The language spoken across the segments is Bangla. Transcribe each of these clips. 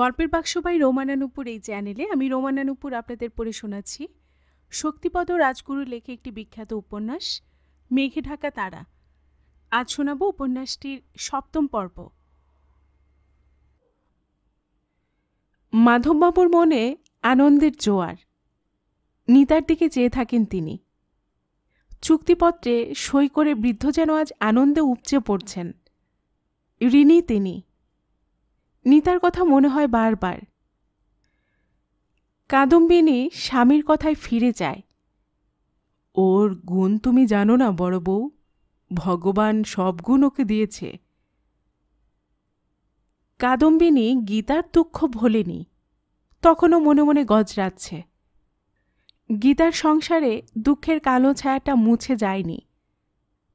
গল্পের বাক্স বাই রোমানানুপুর এই চ্যানেলে আমি রোমানানুপুর আপনাদের পড়ে শোনাচ্ছি শক্তিপদ রাজগুরু লেখে একটি বিখ্যাত উপন্যাস মেঘে ঢাকা তারা আজ শোনাব উপন্যাসটির সপ্তম পর্ব মাধববাবুর মনে আনন্দের জোয়ার নিতার দিকে চেয়ে থাকেন তিনি চুক্তিপত্রে সই করে বৃদ্ধ যেন আজ আনন্দে উপচে পড়ছেন ঋণী তিনি নিতার কথা মনে হয় বারবার কাদম্বিনী স্বামীর কথায় ফিরে যায় ওর গুণ তুমি জানো না বড় বউ ভগবান সব গুণ ওকে দিয়েছে কাদম্বিনী গীতার দুঃখ ভোলেনি তখনও মনে মনে গজরাচ্ছে গীতার সংসারে দুঃখের কালো ছায়াটা মুছে যায়নি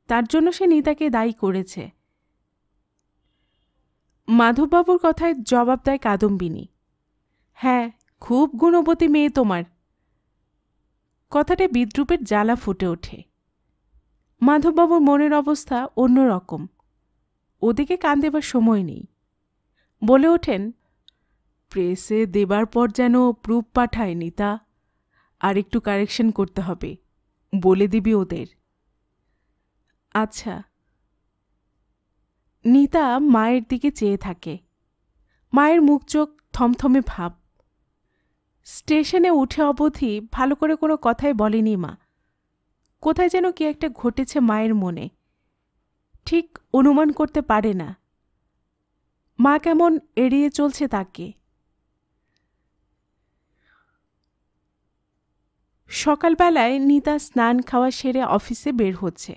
তার জন্য সে নিতাকে দায়ী করেছে মাধববাবুর কথায় জবাব দেয় কাদম্বিনী হ্যাঁ খুব গুণবতী মেয়ে তোমার কথাটা বিদ্রুপের জ্বালা ফুটে ওঠে মাধববাবুর মনের অবস্থা অন্য রকম ওদিকে কান দেবার সময় নেই বলে ওঠেন প্রেসে দেবার পর যেন প্রুফ পাঠায় নিতা আর একটু কারেকশন করতে হবে বলে দিবি ওদের আচ্ছা নিতা মায়ের দিকে চেয়ে থাকে মায়ের মুখ চোখ থমথমে ভাব স্টেশনে উঠে অবধি ভালো করে কোনো কথাই বলেনি মা কোথায় যেন কি একটা ঘটেছে মায়ের মনে ঠিক অনুমান করতে পারে না মা কেমন এড়িয়ে চলছে তাকে সকালবেলায় নিতা স্নান খাওয়া সেরে অফিসে বের হচ্ছে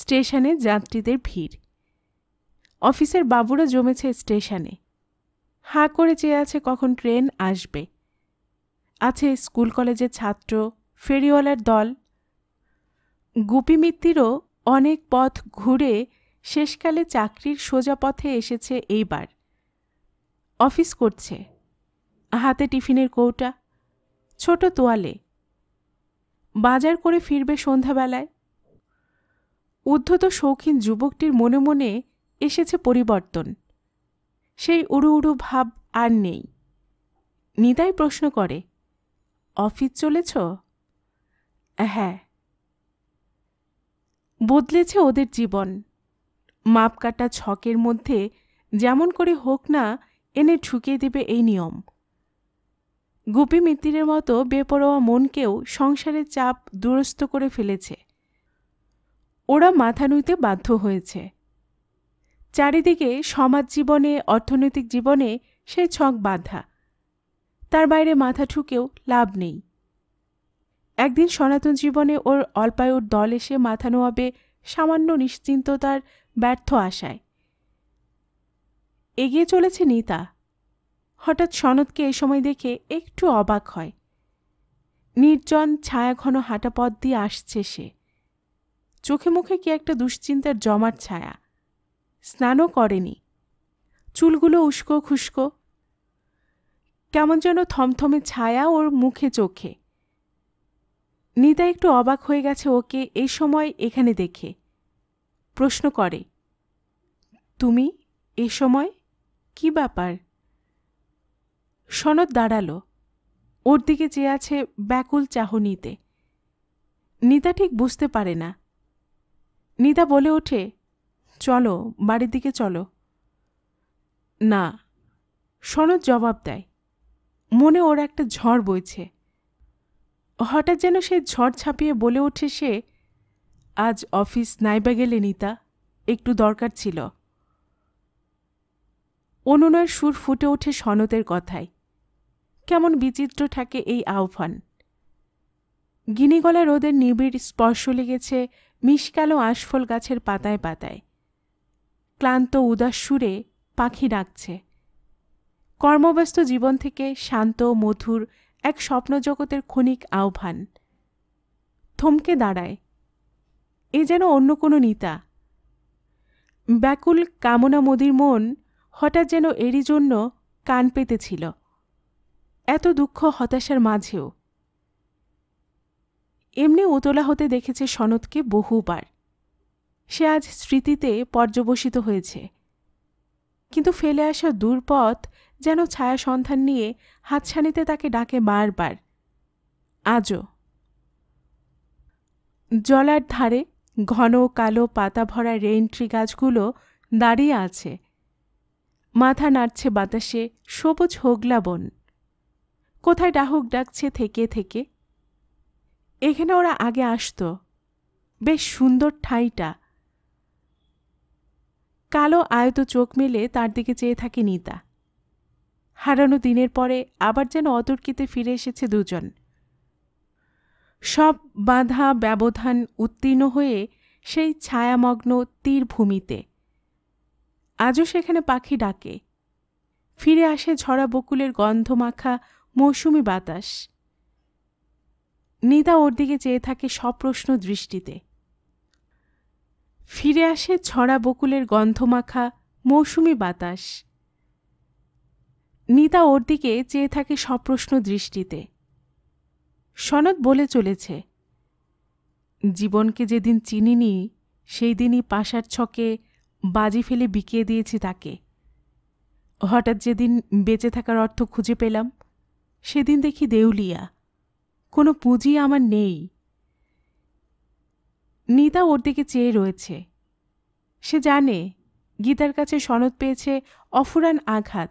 স্টেশনে যাত্রীদের ভিড় অফিসের বাবুরা জমেছে স্টেশনে হাঁ করে চেয়ে আছে কখন ট্রেন আসবে আছে স্কুল কলেজের ছাত্র ফেরিওয়ালার দল গুপি মিত্তিরও অনেক পথ ঘুরে শেষকালে চাকরির সোজা পথে এসেছে এইবার অফিস করছে হাতে টিফিনের কৌটা ছোট তোয়ালে বাজার করে ফিরবে সন্ধ্যাবেলায় উদ্ধত শৌখিন যুবকটির মনে মনে এসেছে পরিবর্তন সেই উড়ু উড়ু ভাব আর নেই নিতাই প্রশ্ন করে অফিস চলেছ হ্যাঁ বদলেছে ওদের জীবন মাপকাটা ছকের মধ্যে যেমন করে হোক না এনে ঠুকিয়ে দেবে এই নিয়ম গুপি মিত্তিরের মতো বেপরোয়া মনকেও সংসারের চাপ দুরস্ত করে ফেলেছে ওরা মাথা নুইতে বাধ্য হয়েছে চারিদিকে সমাজ জীবনে অর্থনৈতিক জীবনে সে ছক বাঁধা তার বাইরে মাথা ঠুকেও লাভ নেই একদিন সনাতন জীবনে ওর অল্পায়ুর দল এসে মাথা নোয়াবে সামান্য নিশ্চিন্ততার ব্যর্থ আশায় এগিয়ে চলেছে নিতা হঠাৎ সনদকে এ সময় দেখে একটু অবাক হয় নির্জন ছায়াঘন হাঁটা পথ দিয়ে আসছে সে চোখে মুখে কি একটা দুশ্চিন্তার জমার ছায়া স্নানও করেনি চুলগুলো উস্কো খুস্কো কেমন যেন থমথমে ছায়া ওর মুখে চোখে নিতা একটু অবাক হয়ে গেছে ওকে এই সময় এখানে দেখে প্রশ্ন করে তুমি এ সময় কি ব্যাপার সনদ দাঁড়াল ওর দিকে চেয়ে আছে ব্যাকুল চাহনিতে নিতা ঠিক বুঝতে পারে না নিতা বলে ওঠে চলো বাড়ির দিকে চলো না সনদ জবাব দেয় মনে ওর একটা ঝড় বইছে হঠাৎ যেন সে ঝড় ছাপিয়ে বলে ওঠে সে আজ অফিস নাইবা গেলে নিতা একটু দরকার ছিল অনুনয়ের সুর ফুটে ওঠে সনতের কথায় কেমন বিচিত্র থাকে এই আহ্বান গিনিগলা রোদের নিবিড় স্পর্শ লেগেছে মিশকালো আশফল গাছের পাতায় পাতায় ক্লান্ত উদাস সুরে পাখি ডাকছে কর্মব্যস্ত জীবন থেকে শান্ত মধুর এক স্বপ্নজগতের ক্ষণিক আহ্বান থমকে দাঁড়ায় এ যেন অন্য কোনো নিতা ব্যাকুল কামনা মোদির মন হঠাৎ যেন এরই জন্য কান পেতেছিল এত দুঃখ হতাশার মাঝেও এমনি উতলা হতে দেখেছে সনদকে বহুবার সে আজ স্মৃতিতে পর্যবসিত হয়েছে কিন্তু ফেলে আসা দূরপথ যেন ছায়া সন্ধান নিয়ে হাতছানিতে তাকে ডাকে বারবার আজও জলার ধারে ঘন কালো পাতা ভরা রেইনট্রি গাছগুলো দাঁড়িয়ে আছে মাথা নাড়ছে বাতাসে সবুজ হোগলা বন কোথায় ডাহুক ডাকছে থেকে থেকে এখানে ওরা আগে আসত বেশ সুন্দর ঠাঁইটা কালো আয়ত চোখ মেলে তার দিকে চেয়ে থাকে নিতা হারানো দিনের পরে আবার যেন অতর্কিতে ফিরে এসেছে দুজন সব বাধা ব্যবধান উত্তীর্ণ হয়ে সেই ছায়ামগ্ন তীর ভূমিতে আজও সেখানে পাখি ডাকে ফিরে আসে ঝরা বকুলের গন্ধ মাখা মৌসুমি বাতাস নিতা ওর দিকে চেয়ে থাকে সপ্রশ্ন দৃষ্টিতে ফিরে আসে ছড়া বকুলের গন্ধমাখা মৌসুমি বাতাস নিতা ওর দিকে চেয়ে থাকে সপ্রশ্ন দৃষ্টিতে সনদ বলে চলেছে জীবনকে যেদিন চিনিনি সেই দিনই পাশার ছকে বাজি ফেলে বিকিয়ে দিয়েছি তাকে হঠাৎ যেদিন বেঁচে থাকার অর্থ খুঁজে পেলাম সেদিন দেখি দেউলিয়া কোনো পুঁজি আমার নেই নিতা ওর দিকে চেয়ে রয়েছে সে জানে গীতার কাছে সনদ পেয়েছে অফুরান আঘাত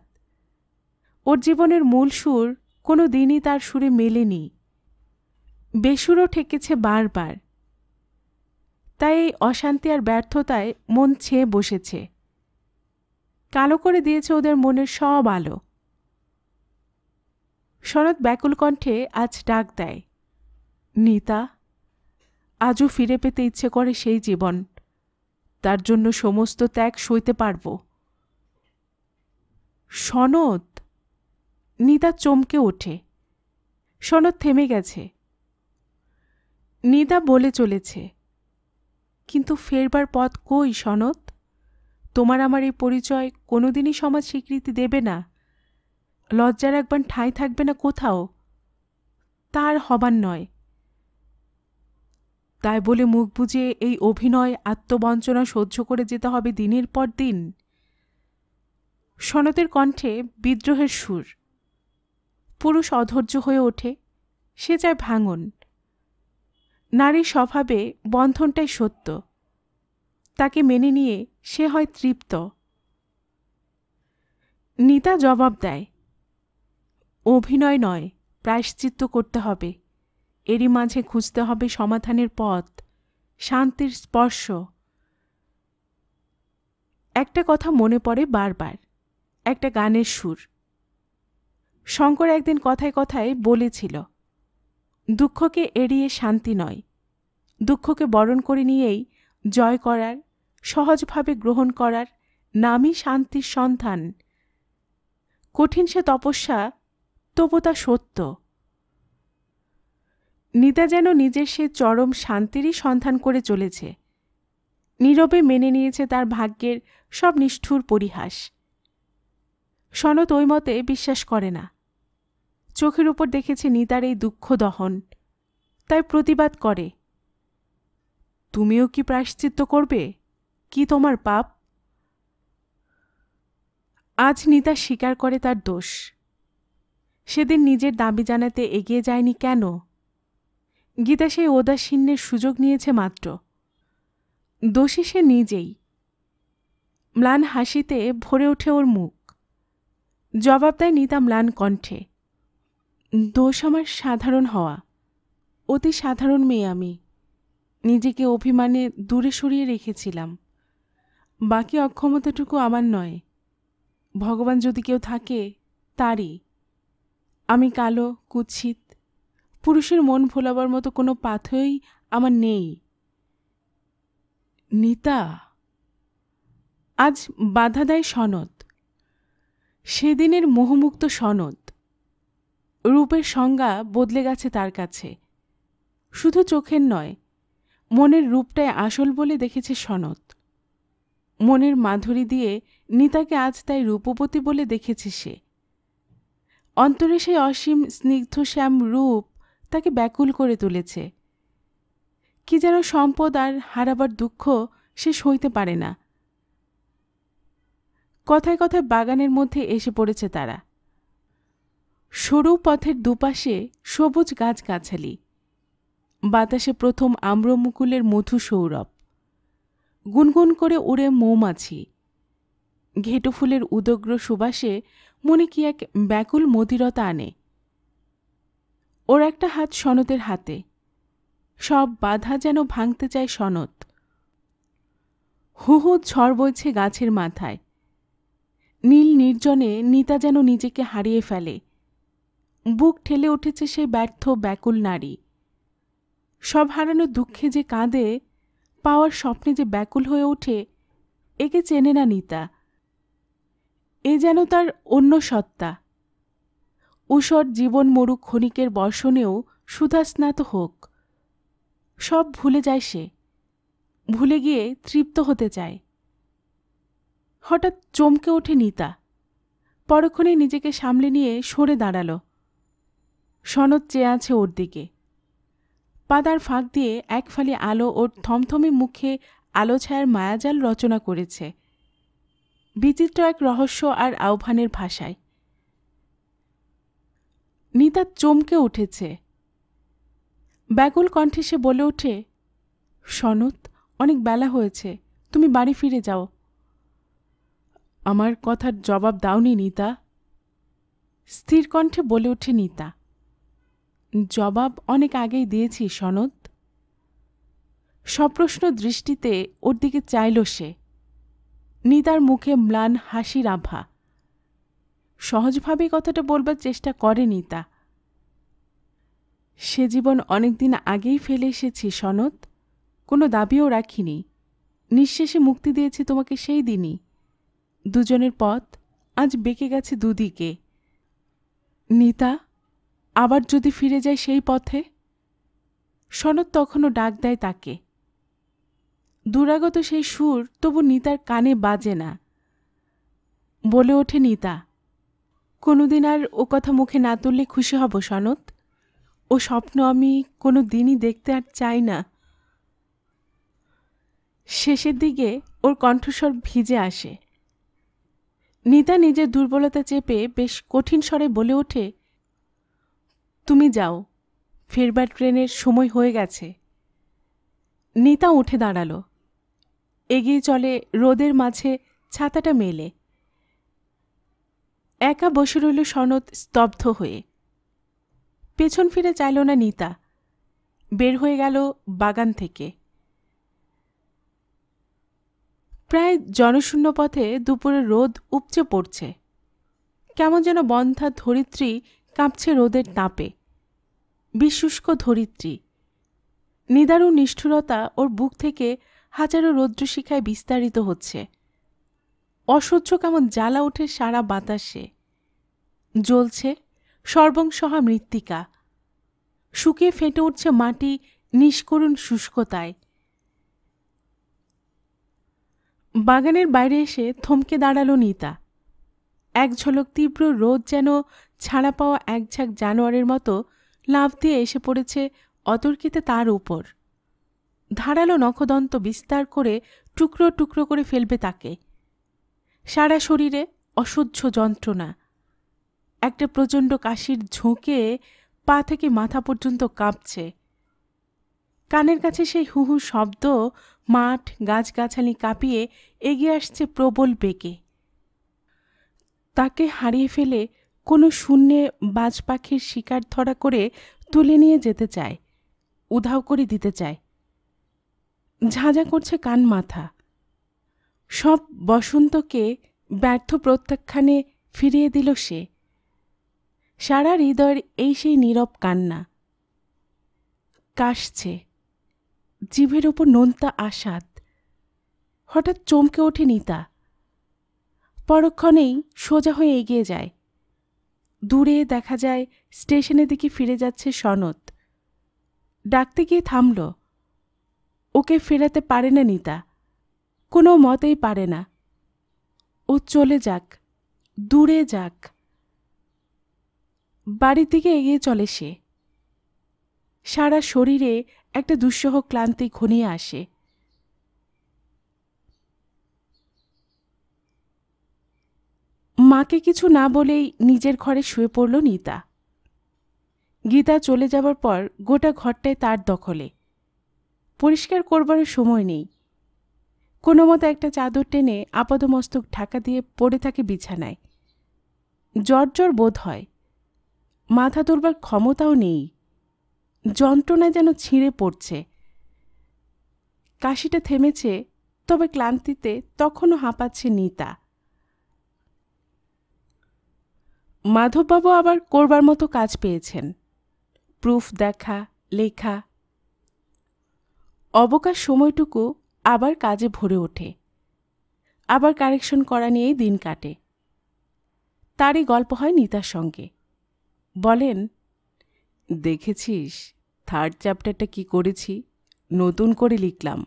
ওর জীবনের মূল সুর কোনো দিনই তার সুরে মেলেনি বেসুরও ঠেকেছে বারবার তাই এই অশান্তি আর ব্যর্থতায় মন ছেয়ে বসেছে কালো করে দিয়েছে ওদের মনের সব আলো শরৎ ব্যাকুল কণ্ঠে আজ ডাক দেয় নিতা আজও ফিরে পেতে ইচ্ছে করে সেই জীবন তার জন্য সমস্ত ত্যাগ সইতে পারব সনদ নিদা চমকে ওঠে সনদ থেমে গেছে নিদা বলে চলেছে কিন্তু ফেরবার পথ কই সনদ তোমার আমার এই পরিচয় কোনোদিনই সমাজ স্বীকৃতি দেবে না লজ্জার একবার ঠাঁই থাকবে না কোথাও তার হবার নয় তাই বলে মুখ বুঝে এই অভিনয় আত্মবঞ্চনা সহ্য করে যেতে হবে দিনের পর দিন সনতের কণ্ঠে বিদ্রোহের সুর পুরুষ অধৈর্য হয়ে ওঠে সে চায় ভাঙন নারীর স্বভাবে বন্ধনটাই সত্য তাকে মেনে নিয়ে সে হয় তৃপ্ত নিতা জবাব দেয় অভিনয় নয় প্রায়শ্চিত্ত করতে হবে এরই মাঝে খুঁজতে হবে সমাধানের পথ শান্তির স্পর্শ একটা কথা মনে পড়ে বারবার একটা গানের সুর শঙ্কর একদিন কথায় কথায় বলেছিল দুঃখকে এড়িয়ে শান্তি নয় দুঃখকে বরণ করে নিয়েই জয় করার সহজভাবে গ্রহণ করার নামই শান্তির সন্ধান কঠিন সে তপস্যা তবু তা সত্য নিতা যেন নিজের সে চরম শান্তিরই সন্ধান করে চলেছে নীরবে মেনে নিয়েছে তার ভাগ্যের সব নিষ্ঠুর পরিহাস সনত ওই মতে বিশ্বাস করে না চোখের উপর দেখেছে নিতার এই দুঃখ দহন তাই প্রতিবাদ করে তুমিও কি প্রায়শ্চিত্ত করবে কি তোমার পাপ আজ নিতা স্বীকার করে তার দোষ সেদিন নিজের দাবি জানাতে এগিয়ে যায়নি কেন গীতা সেই ওদাসীন্যের সুযোগ নিয়েছে মাত্র দোষী সে নিজেই ম্লান হাসিতে ভরে ওঠে ওর মুখ জবাব দেয় নিতা ম্লান কণ্ঠে দোষ আমার সাধারণ হওয়া অতি সাধারণ মেয়ে আমি নিজেকে অভিমানে দূরে সরিয়ে রেখেছিলাম বাকি অক্ষমতাটুকু আমার নয় ভগবান যদি কেউ থাকে তারই আমি কালো কুৎসিত পুরুষের মন ভোলাবার মতো কোনো পাথই আমার নেই নিতা আজ বাধা দেয় সনদ সেদিনের মোহমুক্ত সনদ রূপের সংজ্ঞা বদলে গেছে তার কাছে শুধু চোখের নয় মনের রূপটায় আসল বলে দেখেছে সনদ মনের মাধুরী দিয়ে নিতাকে আজ তাই রূপবতী বলে দেখেছে সে অন্তরে সেই অসীম স্নিগ্ধ শ্যাম রূপ তাকে ব্যাকুল করে তুলেছে কি যেন সম্পদ আর হারাবার দুঃখ সে সইতে পারে না কথায় কথায় বাগানের মধ্যে এসে পড়েছে তারা সরু পথের দুপাশে সবুজ গাছগাছালি বাতাসে প্রথম আম্রমুকুলের মধু সৌরভ গুনগুন করে উড়ে মৌমাছি ঘেটু ফুলের উদগ্র সুবাসে মনে কি এক ব্যাকুল মদিরতা আনে ওর একটা হাত সনদের হাতে সব বাধা যেন ভাঙতে চায় সনত হুহু ঝড় বইছে গাছের মাথায় নীল নির্জনে নিতা যেন নিজেকে হারিয়ে ফেলে বুক ঠেলে উঠেছে সেই ব্যর্থ ব্যাকুল নারী সব হারানো দুঃখে যে কাঁদে পাওয়ার স্বপ্নে যে ব্যাকুল হয়ে ওঠে একে চেনে না নিতা এ যেন তার অন্য সত্তা ঊষর জীবন মরু ক্ষণিকের বর্ষণেও সুধাস্নাত হোক সব ভুলে যায় সে ভুলে গিয়ে তৃপ্ত হতে চায় হঠাৎ চমকে ওঠে নিতা পরক্ষণে নিজেকে সামলে নিয়ে সরে দাঁড়াল সনদ চেয়ে আছে ওর দিকে পাদার ফাঁক দিয়ে এক ফালি আলো ওর থমথমে মুখে আলো ছায়ার মায়াজাল রচনা করেছে বিচিত্র এক রহস্য আর আহ্বানের ভাষায় নিতা চমকে উঠেছে ব্যাকুল কণ্ঠে সে বলে ওঠে সনত অনেক বেলা হয়েছে তুমি বাড়ি ফিরে যাও আমার কথার জবাব দাওনি নিতা স্থির কণ্ঠে বলে ওঠে নিতা জবাব অনেক আগেই দিয়েছি সনত সপ্রশ্ন দৃষ্টিতে ওর দিকে চাইল সে নিতার মুখে ম্লান হাসির আভা সহজভাবেই কথাটা বলবার চেষ্টা করেনি তা সে জীবন অনেকদিন আগেই ফেলে এসেছি সনদ কোনো দাবিও রাখিনি নিঃশেষে মুক্তি দিয়েছি তোমাকে সেই দিনই দুজনের পথ আজ বেঁকে গেছে দুদিকে নিতা আবার যদি ফিরে যায় সেই পথে সনদ তখনও ডাক দেয় তাকে দুরাগত সেই সুর তবু নিতার কানে বাজে না বলে ওঠে নিতা কোনোদিন আর ও কথা মুখে না তুললে খুশি হব সনত ও স্বপ্ন আমি কোনো দিনই দেখতে আর চাই না শেষের দিকে ওর কণ্ঠস্বর ভিজে আসে নিতা নিজের দুর্বলতা চেপে বেশ কঠিন স্বরে বলে ওঠে তুমি যাও ফেরবার ট্রেনের সময় হয়ে গেছে নিতা উঠে দাঁড়ালো এগিয়ে চলে রোদের মাঝে ছাতাটা মেলে একা বসে রইল সনদ স্তব্ধ হয়ে পেছন ফিরে চাইল না নিতা বের হয়ে গেল বাগান থেকে প্রায় জনশূন্য পথে দুপুরে রোদ উপচে পড়ছে কেমন যেন বন্ধা ধরিত্রী কাঁপছে রোদের তাপে বিশুষ্ক ধরিত্রী নিদারু নিষ্ঠুরতা ওর বুক থেকে হাজারো রৌদ্রশিখায় বিস্তারিত হচ্ছে অসহ্য কেমন জ্বালা উঠে সারা বাতাসে জ্বলছে সর্বংসহা মৃত্তিকা শুকিয়ে ফেটে উঠছে মাটি নিষ্করুণ শুষ্কতায় বাগানের বাইরে এসে থমকে দাঁড়ালো নিতা এক ঝলক তীব্র রোদ যেন ছাড়া পাওয়া এক ঝাঁক জানোয়ারের মতো লাভ দিয়ে এসে পড়েছে অতর্কিতে তার উপর ধারালো নখদন্ত বিস্তার করে টুকরো টুকরো করে ফেলবে তাকে সারা শরীরে অসহ্য যন্ত্রণা একটা প্রচণ্ড কাশির ঝোঁকে পা থেকে মাথা পর্যন্ত কাঁপছে কানের কাছে সেই হুহু শব্দ মাঠ গাছগাছালি কাঁপিয়ে এগিয়ে আসছে প্রবল বেগে তাকে হারিয়ে ফেলে কোনো শূন্যে বাজ পাখির শিকার ধরা করে তুলে নিয়ে যেতে চায় উধাও করে দিতে চায় ঝাঁঝা করছে কান মাথা সব বসন্তকে ব্যর্থ প্রত্যাখ্যানে ফিরিয়ে দিল সে সারা হৃদয়ের এই সেই নীরব কান্না কাশছে জীবের ওপর নোনতা আসাদ হঠাৎ চমকে ওঠে নিতা পরক্ষণেই সোজা হয়ে এগিয়ে যায় দূরে দেখা যায় স্টেশনের দিকে ফিরে যাচ্ছে সনদ ডাকতে গিয়ে থামল ওকে ফেরাতে পারে না নিতা কোনো মতেই পারে না ও চলে যাক দূরে যাক বাড়ির দিকে এগিয়ে চলে সে সারা শরীরে একটা দুঃসহ ক্লান্তি ঘনিয়ে আসে মাকে কিছু না বলেই নিজের ঘরে শুয়ে পড়ল নিতা গীতা চলে যাবার পর গোটা ঘরটায় তার দখলে পরিষ্কার করবার সময় নেই কোনো মতো একটা চাদর টেনে আপাদমস্তক ঢাকা দিয়ে পড়ে থাকে বিছানায় জর্জর বোধ হয় মাথা তোলবার ক্ষমতাও নেই যন্ত্রণায় যেন ছিঁড়ে পড়ছে কাশিটা থেমেছে তবে ক্লান্তিতে তখনও হাঁপাচ্ছে নিতা মাধববাবু আবার করবার মতো কাজ পেয়েছেন প্রুফ দেখা লেখা অবকাশ সময়টুকু আবার কাজে ভরে ওঠে আবার কারেকশন করা নিয়েই দিন কাটে তারই গল্প হয় নিতার সঙ্গে বলেন দেখেছিস থার্ড চ্যাপ্টারটা কি করেছি নতুন করে লিখলাম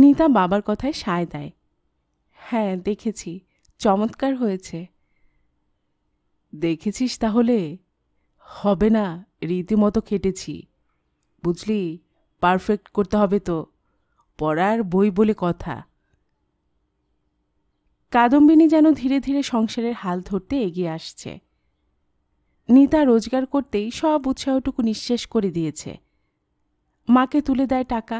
নিতা বাবার কথায় সায় দেয় হ্যাঁ দেখেছি চমৎকার হয়েছে দেখেছিস তাহলে হবে না রীতিমতো খেটেছি বুঝলি পারফেক্ট করতে হবে তো পড়ার বই বলে কথা কাদম্বিনী যেন ধীরে ধীরে সংসারের হাল ধরতে এগিয়ে আসছে নিতা রোজগার করতেই সব উৎসাহটুকু নিঃশেষ করে দিয়েছে মাকে তুলে দেয় টাকা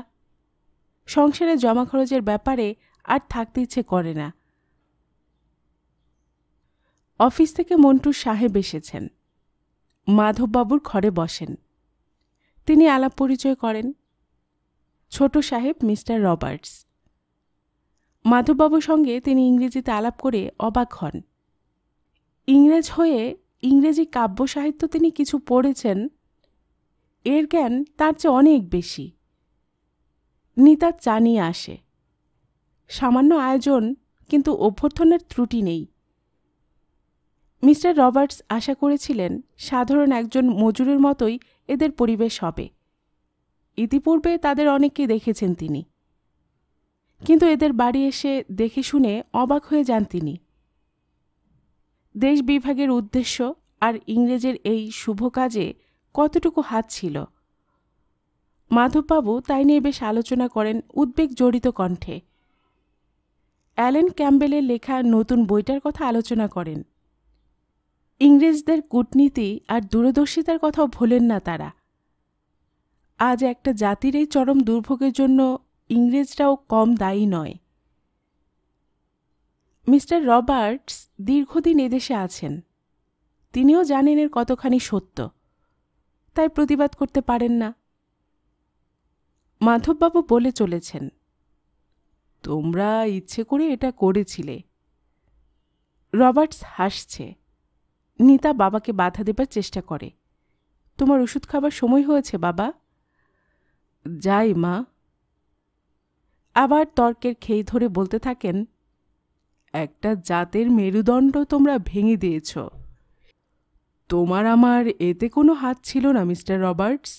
সংসারে জমা খরচের ব্যাপারে আর থাকতে ইচ্ছে করে না অফিস থেকে মন্টুর সাহেব এসেছেন মাধববাবুর ঘরে বসেন তিনি আলাপ পরিচয় করেন ছোট সাহেব মিস্টার রবার্টস মাধববাবুর সঙ্গে তিনি ইংরেজিতে আলাপ করে অবাক হন ইংরেজ হয়ে ইংরেজি কাব্য সাহিত্য তিনি কিছু পড়েছেন এর জ্ঞান তার চেয়ে অনেক বেশি নিতা চা নিয়ে আসে সামান্য আয়োজন কিন্তু অভ্যর্থনার ত্রুটি নেই মিস্টার রবার্টস আশা করেছিলেন সাধারণ একজন মজুরের মতোই এদের পরিবেশ হবে ইতিপূর্বে তাদের অনেককে দেখেছেন তিনি কিন্তু এদের বাড়ি এসে দেখে শুনে অবাক হয়ে যান তিনি দেশ বিভাগের উদ্দেশ্য আর ইংরেজের এই শুভ কাজে কতটুকু হাত ছিল মাধববাবু তাই নিয়ে বেশ আলোচনা করেন উদ্বেগ জড়িত কণ্ঠে অ্যালেন ক্যাম্বেলের লেখা নতুন বইটার কথা আলোচনা করেন ইংরেজদের কূটনীতি আর দূরদর্শিতার কথাও ভোলেন না তারা আজ একটা জাতির এই চরম দুর্ভোগের জন্য ইংরেজরাও কম দায়ী নয় মিস্টার রবার্টস দীর্ঘদিন এদেশে আছেন তিনিও জানেন এর কতখানি সত্য তাই প্রতিবাদ করতে পারেন না মাধববাবু বলে চলেছেন তোমরা ইচ্ছে করে এটা করেছিলে রবার্টস হাসছে নিতা বাবাকে বাধা দেবার চেষ্টা করে তোমার ওষুধ খাবার সময় হয়েছে বাবা যাই মা আবার তর্কের খেই ধরে বলতে থাকেন একটা জাতের মেরুদণ্ড তোমরা ভেঙে দিয়েছ তোমার আমার এতে কোনো হাত ছিল না মিস্টার রবার্টস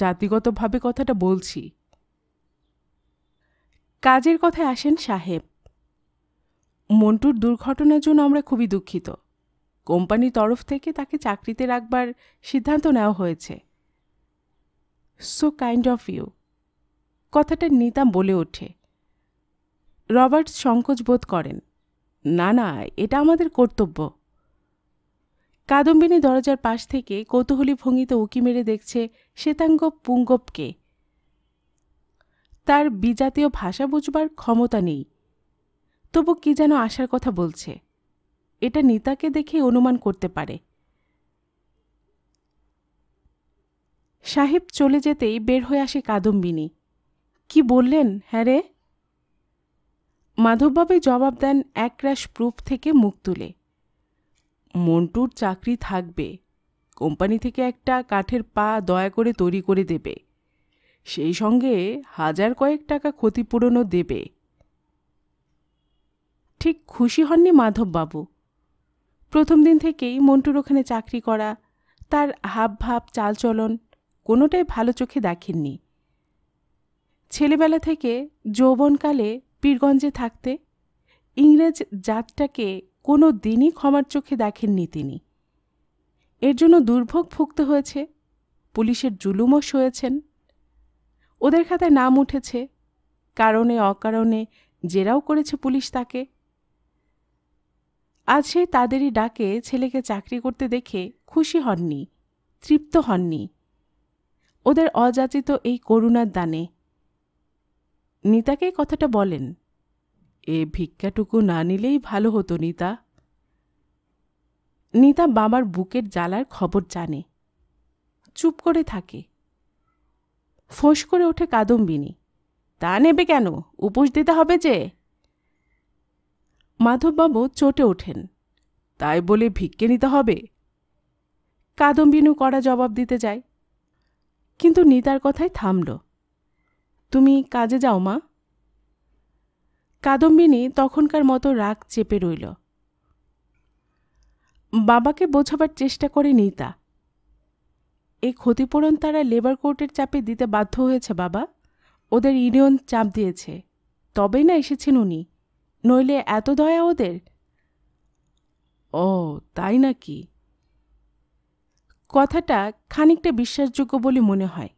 জাতিগতভাবে কথাটা বলছি কাজের কথায় আসেন সাহেব মন্টুর দুর্ঘটনার জন্য আমরা খুবই দুঃখিত কোম্পানির তরফ থেকে তাকে চাকরিতে রাখবার সিদ্ধান্ত নেওয়া হয়েছে সো কাইন্ড অফ ইউ কথাটা নিতা বলে ওঠে রবার্ট সংকোচ বোধ করেন না না এটা আমাদের কর্তব্য কাদম্বিনী দরজার পাশ থেকে কৌতূহলী ভঙ্গিতে উকি মেরে দেখছে শ্বেতাঙ্গ পুঙ্গবকে তার বিজাতীয় ভাষা বুঝবার ক্ষমতা নেই তবু কি যেন আসার কথা বলছে এটা নিতাকে দেখে অনুমান করতে পারে সাহেব চলে যেতেই বের হয়ে আসে কাদম্বিনী কি বললেন হ্যাঁ রে মাধববাবু জবাব দেন একরাশ প্রুফ থেকে মুখ তুলে মন্টুর চাকরি থাকবে কোম্পানি থেকে একটা কাঠের পা দয়া করে তৈরি করে দেবে সেই সঙ্গে হাজার কয়েক টাকা ক্ষতিপূরণও দেবে ঠিক খুশি হননি মাধববাবু প্রথম দিন থেকেই মন্টুর ওখানে চাকরি করা তার হাবভাব চালচলন কোনোটাই ভালো চোখে দেখেননি ছেলেবেলা থেকে যৌবনকালে পীরগঞ্জে থাকতে ইংরেজ জাতটাকে কোনো দিনই ক্ষমার চোখে দেখেননি তিনি এর জন্য দুর্ভোগ ভুগতে হয়েছে পুলিশের জুলুমও সয়েছেন ওদের খাতায় নাম উঠেছে কারণে অকারণে জেরাও করেছে পুলিশ তাকে আজ সেই তাদেরই ডাকে ছেলেকে চাকরি করতে দেখে খুশি হননি তৃপ্ত হননি ওদের অযাচিত এই করুণার দানে নিতাকে কথাটা বলেন এ ভিক্ষাটুকু না নিলেই ভালো হতো নিতা নিতা বাবার বুকের জ্বালার খবর জানে চুপ করে থাকে ফোঁস করে ওঠে কাদম্বিনী তা নেবে কেন উপোস দিতে হবে যে মাধববাবু চটে ওঠেন তাই বলে ভিক্ষে নিতে হবে কাদম্বিনু কড়া জবাব দিতে যায় কিন্তু নিতার কথায় থামল তুমি কাজে যাও মা কাদম্বিনী তখনকার মতো রাগ চেপে রইল বাবাকে বোঝাবার চেষ্টা করে নিতা এই ক্ষতিপূরণ তারা লেবার কোর্টের চাপে দিতে বাধ্য হয়েছে বাবা ওদের ইউনিয়ন চাপ দিয়েছে তবেই না এসেছেন উনি নইলে এত দয়া ওদের ও তাই নাকি কথাটা খানিকটা বিশ্বাসযোগ্য বলে মনে হয়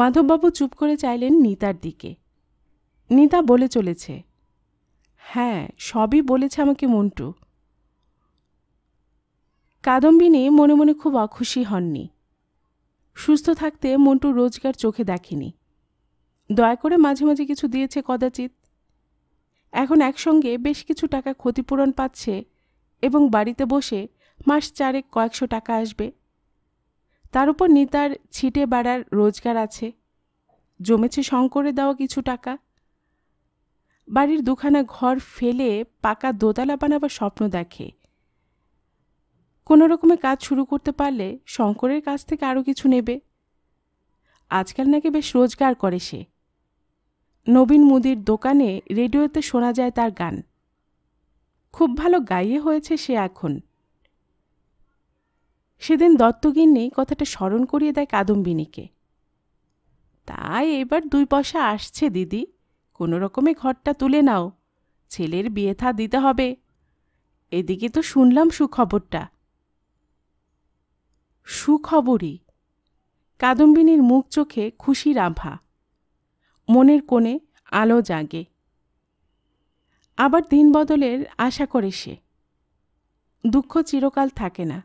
মাধববাবু চুপ করে চাইলেন নিতার দিকে নিতা বলে চলেছে হ্যাঁ সবই বলেছে আমাকে মন্টু কাদম্বিনী মনে মনে খুব অখুশি হননি সুস্থ থাকতে মন্টু রোজগার চোখে দেখেনি দয়া করে মাঝে মাঝে কিছু দিয়েছে কদাচিৎ এখন একসঙ্গে বেশ কিছু টাকা ক্ষতিপূরণ পাচ্ছে এবং বাড়িতে বসে মাস চারেক কয়েকশো টাকা আসবে তার উপর নিতার ছিটে বাড়ার রোজগার আছে জমেছে শঙ্করে দেওয়া কিছু টাকা বাড়ির দুখানা ঘর ফেলে পাকা দোতলা বানাবার স্বপ্ন দেখে কোনো রকমে কাজ শুরু করতে পারলে শঙ্করের কাছ থেকে আরও কিছু নেবে আজকাল নাকি বেশ রোজগার করে সে নবীন মুদির দোকানে রেডিওতে শোনা যায় তার গান খুব ভালো গাইয়ে হয়েছে সে এখন সেদিন দত্তগিন্নি কথাটা স্মরণ করিয়ে দেয় কাদম্বিনীকে তাই এবার দুই পয়সা আসছে দিদি কোনো রকমে ঘরটা তুলে নাও ছেলের বিয়ে থা দিতে হবে এদিকে তো শুনলাম সুখবরটা সুখবরই কাদম্বিনীর মুখ চোখে খুশির আভা মনের কোণে আলো জাগে আবার দিন বদলের আশা করে সে দুঃখ চিরকাল থাকে না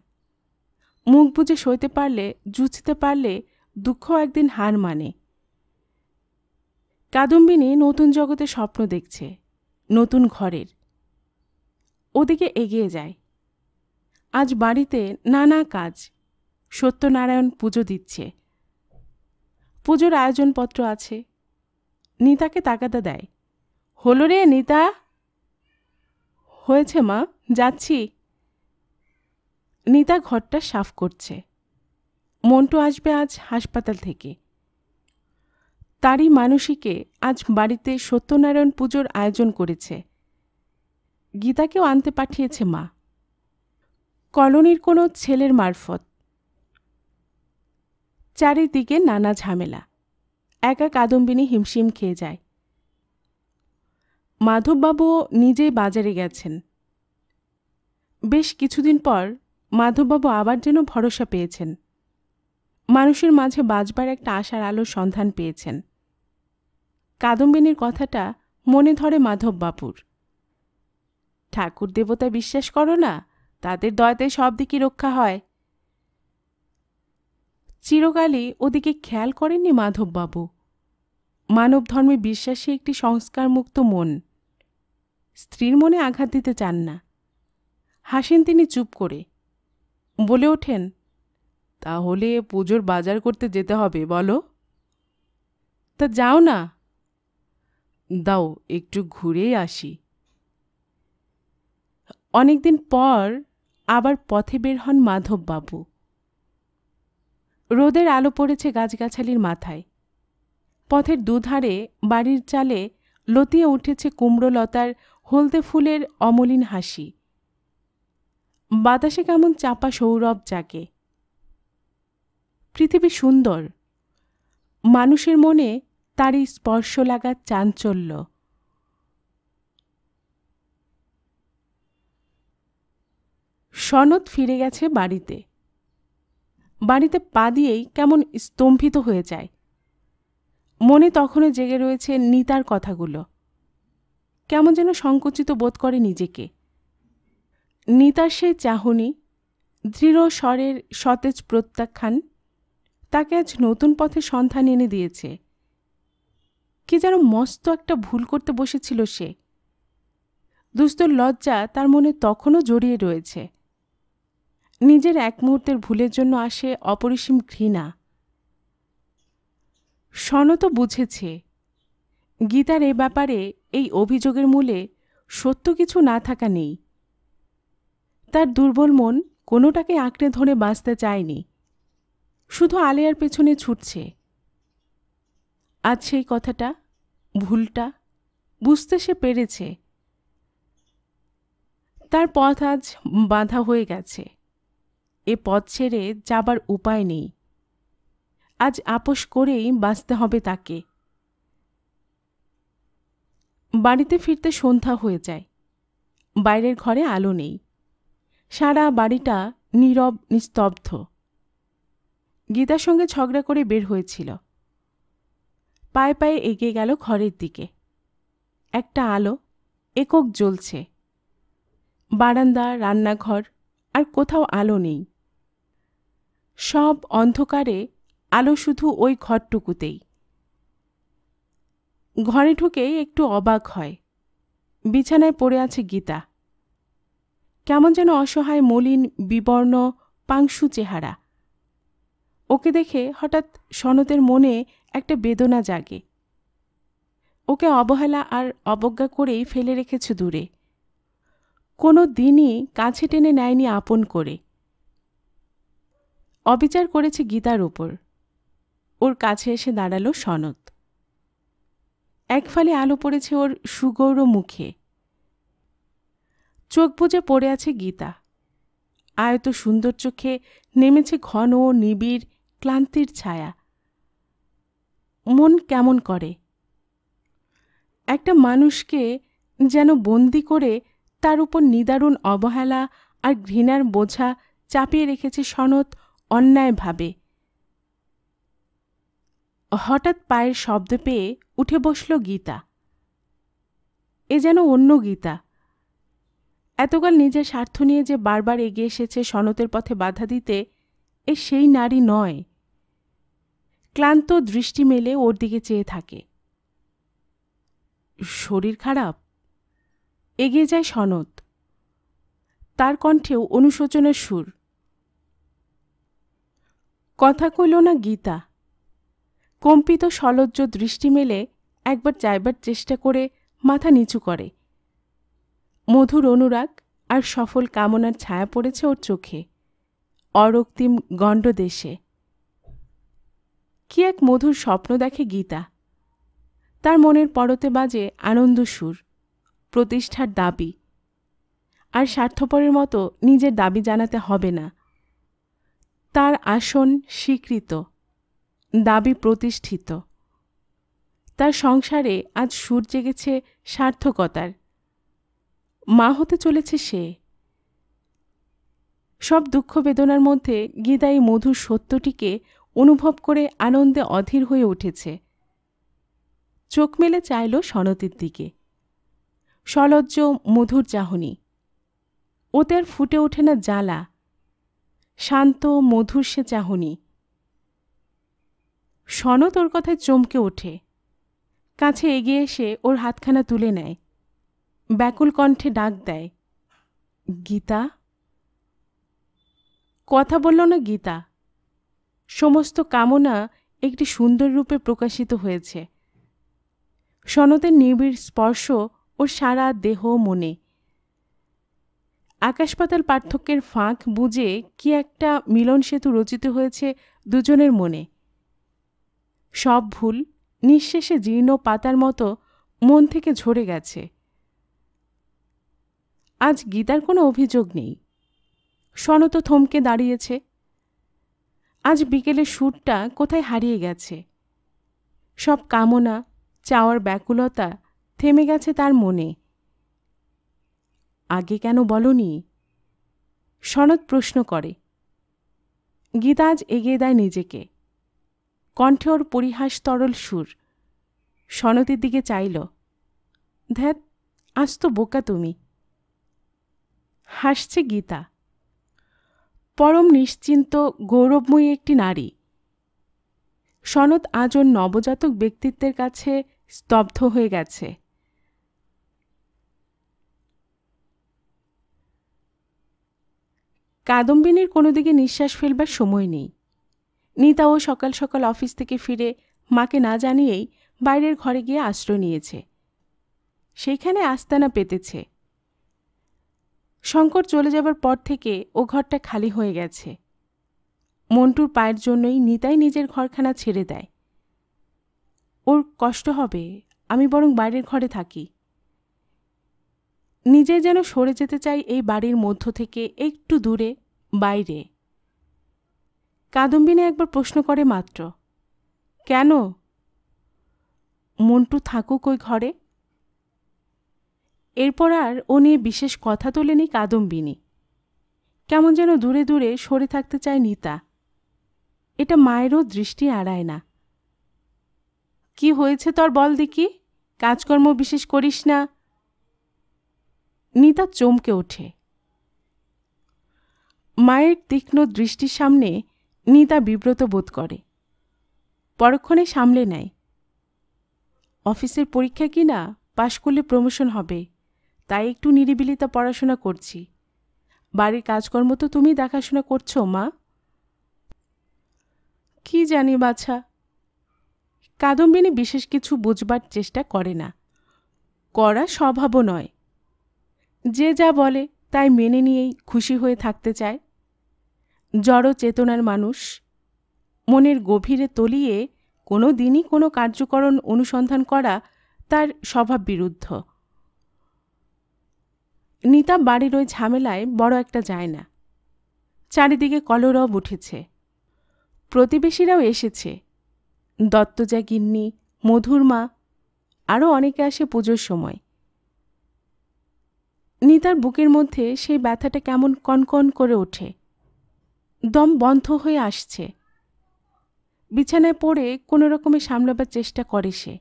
মুখ বুঝে সইতে পারলে জুঝতে পারলে দুঃখ একদিন হার মানে কাদম্বিনী নতুন জগতে স্বপ্ন দেখছে নতুন ঘরের ওদিকে এগিয়ে যায় আজ বাড়িতে নানা কাজ সত্যনারায়ণ পুজো দিচ্ছে পুজোর আয়োজনপত্র আছে নিতাকে তাকাতা দেয় হলো রে নিতা হয়েছে মা যাচ্ছি নিতা ঘরটা সাফ করছে মন্টু আসবে আজ হাসপাতাল থেকে তারই মানসীকে আজ বাড়িতে সত্যনারায়ণ পুজোর আয়োজন করেছে গীতাকেও আনতে পাঠিয়েছে মা কলোনির কোনো ছেলের মারফত চারিদিকে নানা ঝামেলা একা কাদম্বিনী হিমশিম খেয়ে যায় মাধববাবু নিজেই বাজারে গেছেন বেশ কিছুদিন পর মাধববাবু আবার যেন ভরসা পেয়েছেন মানুষের মাঝে বাঁচবার একটা আশার আলোর সন্ধান পেয়েছেন কাদম্বিনীর কথাটা মনে ধরে মাধববাবুর ঠাকুর দেবতা বিশ্বাস করো না তাদের দয়াতে সব দিকই রক্ষা হয় চিরকালই ওদিকে খেয়াল করেননি মাধববাবু মানব ধর্মে বিশ্বাসী একটি সংস্কারমুক্ত মন স্ত্রীর মনে আঘাত দিতে চান না হাসেন তিনি চুপ করে বলে ওঠেন তাহলে পুজোর বাজার করতে যেতে হবে বলো তা যাও না দাও একটু ঘুরেই আসি অনেকদিন পর আবার পথে বের হন মাধববাবু রোদের আলো পড়েছে গাছগাছালির মাথায় পথের দুধারে বাড়ির চালে লতিয়ে উঠেছে কুমড়োলতার হলদে ফুলের অমলিন হাসি বাতাসে কেমন চাপা সৌরভ জাগে পৃথিবী সুন্দর মানুষের মনে তারই স্পর্শ লাগার চাঞ্চল্য সনদ ফিরে গেছে বাড়িতে বাড়িতে পা দিয়েই কেমন স্তম্ভিত হয়ে যায় মনে তখনও জেগে রয়েছে নিতার কথাগুলো কেমন যেন সংকুচিত বোধ করে নিজেকে নিতাসে চাহনি দৃঢ় স্বরের সতেজ প্রত্যাখ্যান তাকে আজ নতুন পথে সন্ধান এনে দিয়েছে কি যেন মস্ত একটা ভুল করতে বসেছিল সে দুস্থ লজ্জা তার মনে তখনও জড়িয়ে রয়েছে নিজের এক মুহূর্তের ভুলের জন্য আসে অপরিসীম ঘৃণা সনত বুঝেছে গীতার এ ব্যাপারে এই অভিযোগের মূলে সত্য কিছু না থাকা নেই তার দুর্বল মন কোনোটাকে আঁকড়ে ধরে বাঁচতে চায়নি শুধু আলেয়ার পেছনে ছুটছে আজ সেই কথাটা ভুলটা বুঝতে সে পেরেছে তার পথ আজ বাঁধা হয়ে গেছে এ পথ ছেড়ে যাবার উপায় নেই আজ আপোষ করেই বাঁচতে হবে তাকে বাড়িতে ফিরতে সন্ধ্যা হয়ে যায় বাইরের ঘরে আলো নেই সারা বাড়িটা নীরব নিস্তব্ধ গীতার সঙ্গে ঝগড়া করে বের হয়েছিল পায়ে পায়ে এগিয়ে গেল ঘরের দিকে একটা আলো একক জ্বলছে বারান্দা রান্নাঘর আর কোথাও আলো নেই সব অন্ধকারে আলো শুধু ওই ঘরটুকুতেই ঘরে ঢুকেই একটু অবাক হয় বিছানায় পড়ে আছে গীতা কেমন যেন অসহায় মলিন বিবর্ণ পাংশু চেহারা ওকে দেখে হঠাৎ সনদের মনে একটা বেদনা জাগে ওকে অবহেলা আর অবজ্ঞা করেই ফেলে রেখেছে দূরে কোনো দিনই কাছে টেনে নেয়নি আপন করে অবিচার করেছে গীতার ওপর ওর কাছে এসে দাঁড়ালো সনদ এক ফালে আলো পড়েছে ওর সুগৌর মুখে চোখ বুঝে পড়ে আছে গীতা আয়ত সুন্দর চোখে নেমেছে ঘন নিবিড় ক্লান্তির ছায়া মন কেমন করে একটা মানুষকে যেন বন্দি করে তার উপর নিদারুণ অবহেলা আর ঘৃণার বোঝা চাপিয়ে রেখেছে সনত অন্যায়ভাবে হঠাৎ পায়ের শব্দ পেয়ে উঠে বসল গীতা এ যেন অন্য গীতা এতকাল নিজের স্বার্থ নিয়ে যে বারবার এগিয়ে এসেছে সনতের পথে বাধা দিতে এ সেই নারী নয় ক্লান্ত দৃষ্টি মেলে ওর দিকে চেয়ে থাকে শরীর খারাপ এগিয়ে যায় সনদ তার কণ্ঠেও অনুশোচনের সুর কথা কইল না গীতা কম্পিত সলজ্জ দৃষ্টি মেলে একবার যাইবার চেষ্টা করে মাথা নিচু করে মধুর অনুরাগ আর সফল কামনার ছায়া পড়েছে ওর চোখে অরক্তিম গণ্ডদেশে কি এক মধুর স্বপ্ন দেখে গীতা তার মনের পরতে বাজে আনন্দ সুর প্রতিষ্ঠার দাবি আর স্বার্থপরের মতো নিজের দাবি জানাতে হবে না তার আসন স্বীকৃত দাবি প্রতিষ্ঠিত তার সংসারে আজ সুর জেগেছে সার্থকতার মা হতে চলেছে সে সব দুঃখ বেদনার মধ্যে গিদাই মধুর সত্যটিকে অনুভব করে আনন্দে অধীর হয়ে উঠেছে চোখ মেলে চাইল সনতির দিকে সলজ্জ মধুর চাহনি ওতে আর ফুটে ওঠে না জ্বালা শান্ত মধুর সে চাহনি সনত ওর কথায় চমকে ওঠে কাছে এগিয়ে এসে ওর হাতখানা তুলে নেয় ব্যাকুল কণ্ঠে ডাক দেয় গীতা কথা বলল না গীতা সমস্ত কামনা একটি সুন্দর রূপে প্রকাশিত হয়েছে সনতের নিবিড় স্পর্শ ও সারা দেহ মনে আকাশপাতাল পার্থক্যের ফাঁক বুঝে কি একটা মিলন সেতু রচিত হয়েছে দুজনের মনে সব ভুল নিঃশেষে জীর্ণ পাতার মতো মন থেকে ঝরে গেছে আজ গীতার কোনো অভিযোগ নেই সনত থমকে দাঁড়িয়েছে আজ বিকেলে সুরটা কোথায় হারিয়ে গেছে সব কামনা চাওয়ার ব্যাকুলতা থেমে গেছে তার মনে আগে কেন বলনি সনদ প্রশ্ন করে গীতা আজ এগিয়ে দেয় নিজেকে কণ্ঠে ওর পরিহাস তরল সুর সনতির দিকে চাইল ধ্যাত আজ তো বোকা তুমি হাসছে গীতা পরম নিশ্চিন্ত গৌরবময়ী একটি নারী সনৎ আজও নবজাতক ব্যক্তিত্বের কাছে স্তব্ধ হয়ে গেছে কাদম্বিনীর কোনো দিকে নিঃশ্বাস ফেলবার সময় নেই নিতা ও সকাল সকাল অফিস থেকে ফিরে মাকে না জানিয়েই বাইরের ঘরে গিয়ে আশ্রয় নিয়েছে সেইখানে আস্তানা পেতেছে শঙ্কর চলে যাবার পর থেকে ও ঘরটা খালি হয়ে গেছে মন্টুর পায়ের জন্যই নিতাই নিজের ঘরখানা ছেড়ে দেয় ওর কষ্ট হবে আমি বরং বাইরের ঘরে থাকি নিজে যেন সরে যেতে চাই এই বাড়ির মধ্য থেকে একটু দূরে বাইরে কাদম্বিনী একবার প্রশ্ন করে মাত্র কেন মন্টু থাকুক ওই ঘরে এরপর আর ও নিয়ে বিশেষ কথা তোলেনি কাদম্বিনী কেমন যেন দূরে দূরে সরে থাকতে চায় নিতা এটা মায়েরও দৃষ্টি আড়ায় না কি হয়েছে তোর বল দেখি কাজকর্ম বিশেষ করিস না নিতা চমকে ওঠে মায়ের তীক্ষ্ণ দৃষ্টির সামনে নিতা বিব্রত বোধ করে পরক্ষণে সামলে নেয় অফিসের পরীক্ষা কিনা পাশ করলে প্রমোশন হবে তাই একটু নিরিবিলিতা পড়াশোনা করছি বাড়ির কাজকর্ম তো তুমি দেখাশোনা করছো মা কি জানি বাছা কাদম্বিনী বিশেষ কিছু বুঝবার চেষ্টা করে না করা স্বভাবও নয় যে যা বলে তাই মেনে নিয়েই খুশি হয়ে থাকতে চায় জড় চেতনার মানুষ মনের গভীরে তলিয়ে কোনো দিনই কোনো কার্যকরণ অনুসন্ধান করা তার স্বভাব বিরুদ্ধ নিতা বাড়ির ওই ঝামেলায় বড় একটা যায় না চারিদিকে কলরব উঠেছে প্রতিবেশীরাও এসেছে দত্তজা গিন্নি মধুর মা আরও অনেকে আসে পুজোর সময় নিতার বুকের মধ্যে সেই ব্যথাটা কেমন কনকন করে ওঠে দম বন্ধ হয়ে আসছে বিছানায় পড়ে কোনো রকমে সামলাবার চেষ্টা করে সে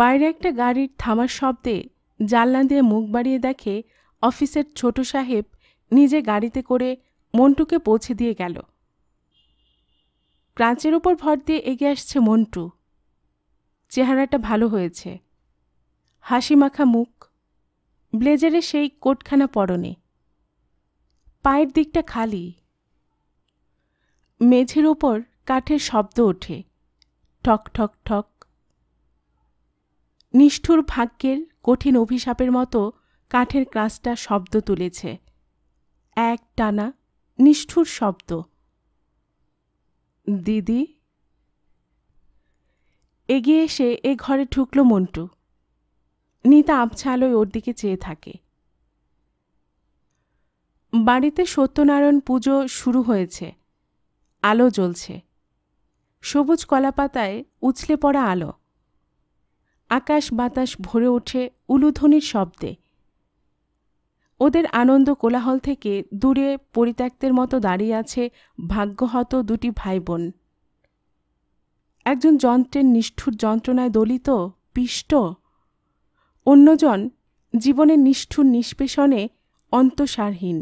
বাইরে একটা গাড়ির থামার শব্দে জানলা দিয়ে মুখ বাড়িয়ে দেখে অফিসের ছোট সাহেব নিজে গাড়িতে করে মন্টুকে পৌঁছে দিয়ে গেল ক্রাঞ্চের ওপর ভর দিয়ে এগিয়ে আসছে মন্টু চেহারাটা ভালো হয়েছে হাসি মাখা মুখ ব্লেজারে সেই কোটখানা পরনে পায়ের দিকটা খালি মেঝের ওপর কাঠের শব্দ ওঠে ঠক ঠক ঠক নিষ্ঠুর ভাগ্যের কঠিন অভিশাপের মতো কাঠের ক্লাসটা শব্দ তুলেছে এক টানা নিষ্ঠুর শব্দ দিদি এগিয়ে এসে এ ঘরে ঢুকল মন্টু নিতা আবছা আলোয় ওর দিকে চেয়ে থাকে বাড়িতে সত্যনারায়ণ পুজো শুরু হয়েছে আলো জ্বলছে সবুজ কলাপাতায় উছলে পড়া আলো আকাশ বাতাস ভরে ওঠে উলুধ্বনির শব্দে ওদের আনন্দ কোলাহল থেকে দূরে পরিত্যক্তের মতো দাঁড়িয়ে আছে ভাগ্যহত দুটি ভাই বোন একজন যন্ত্রের নিষ্ঠুর যন্ত্রণায় দলিত পিষ্ট অন্যজন জীবনের নিষ্ঠুর নিষ্পেষণে অন্তসারহীন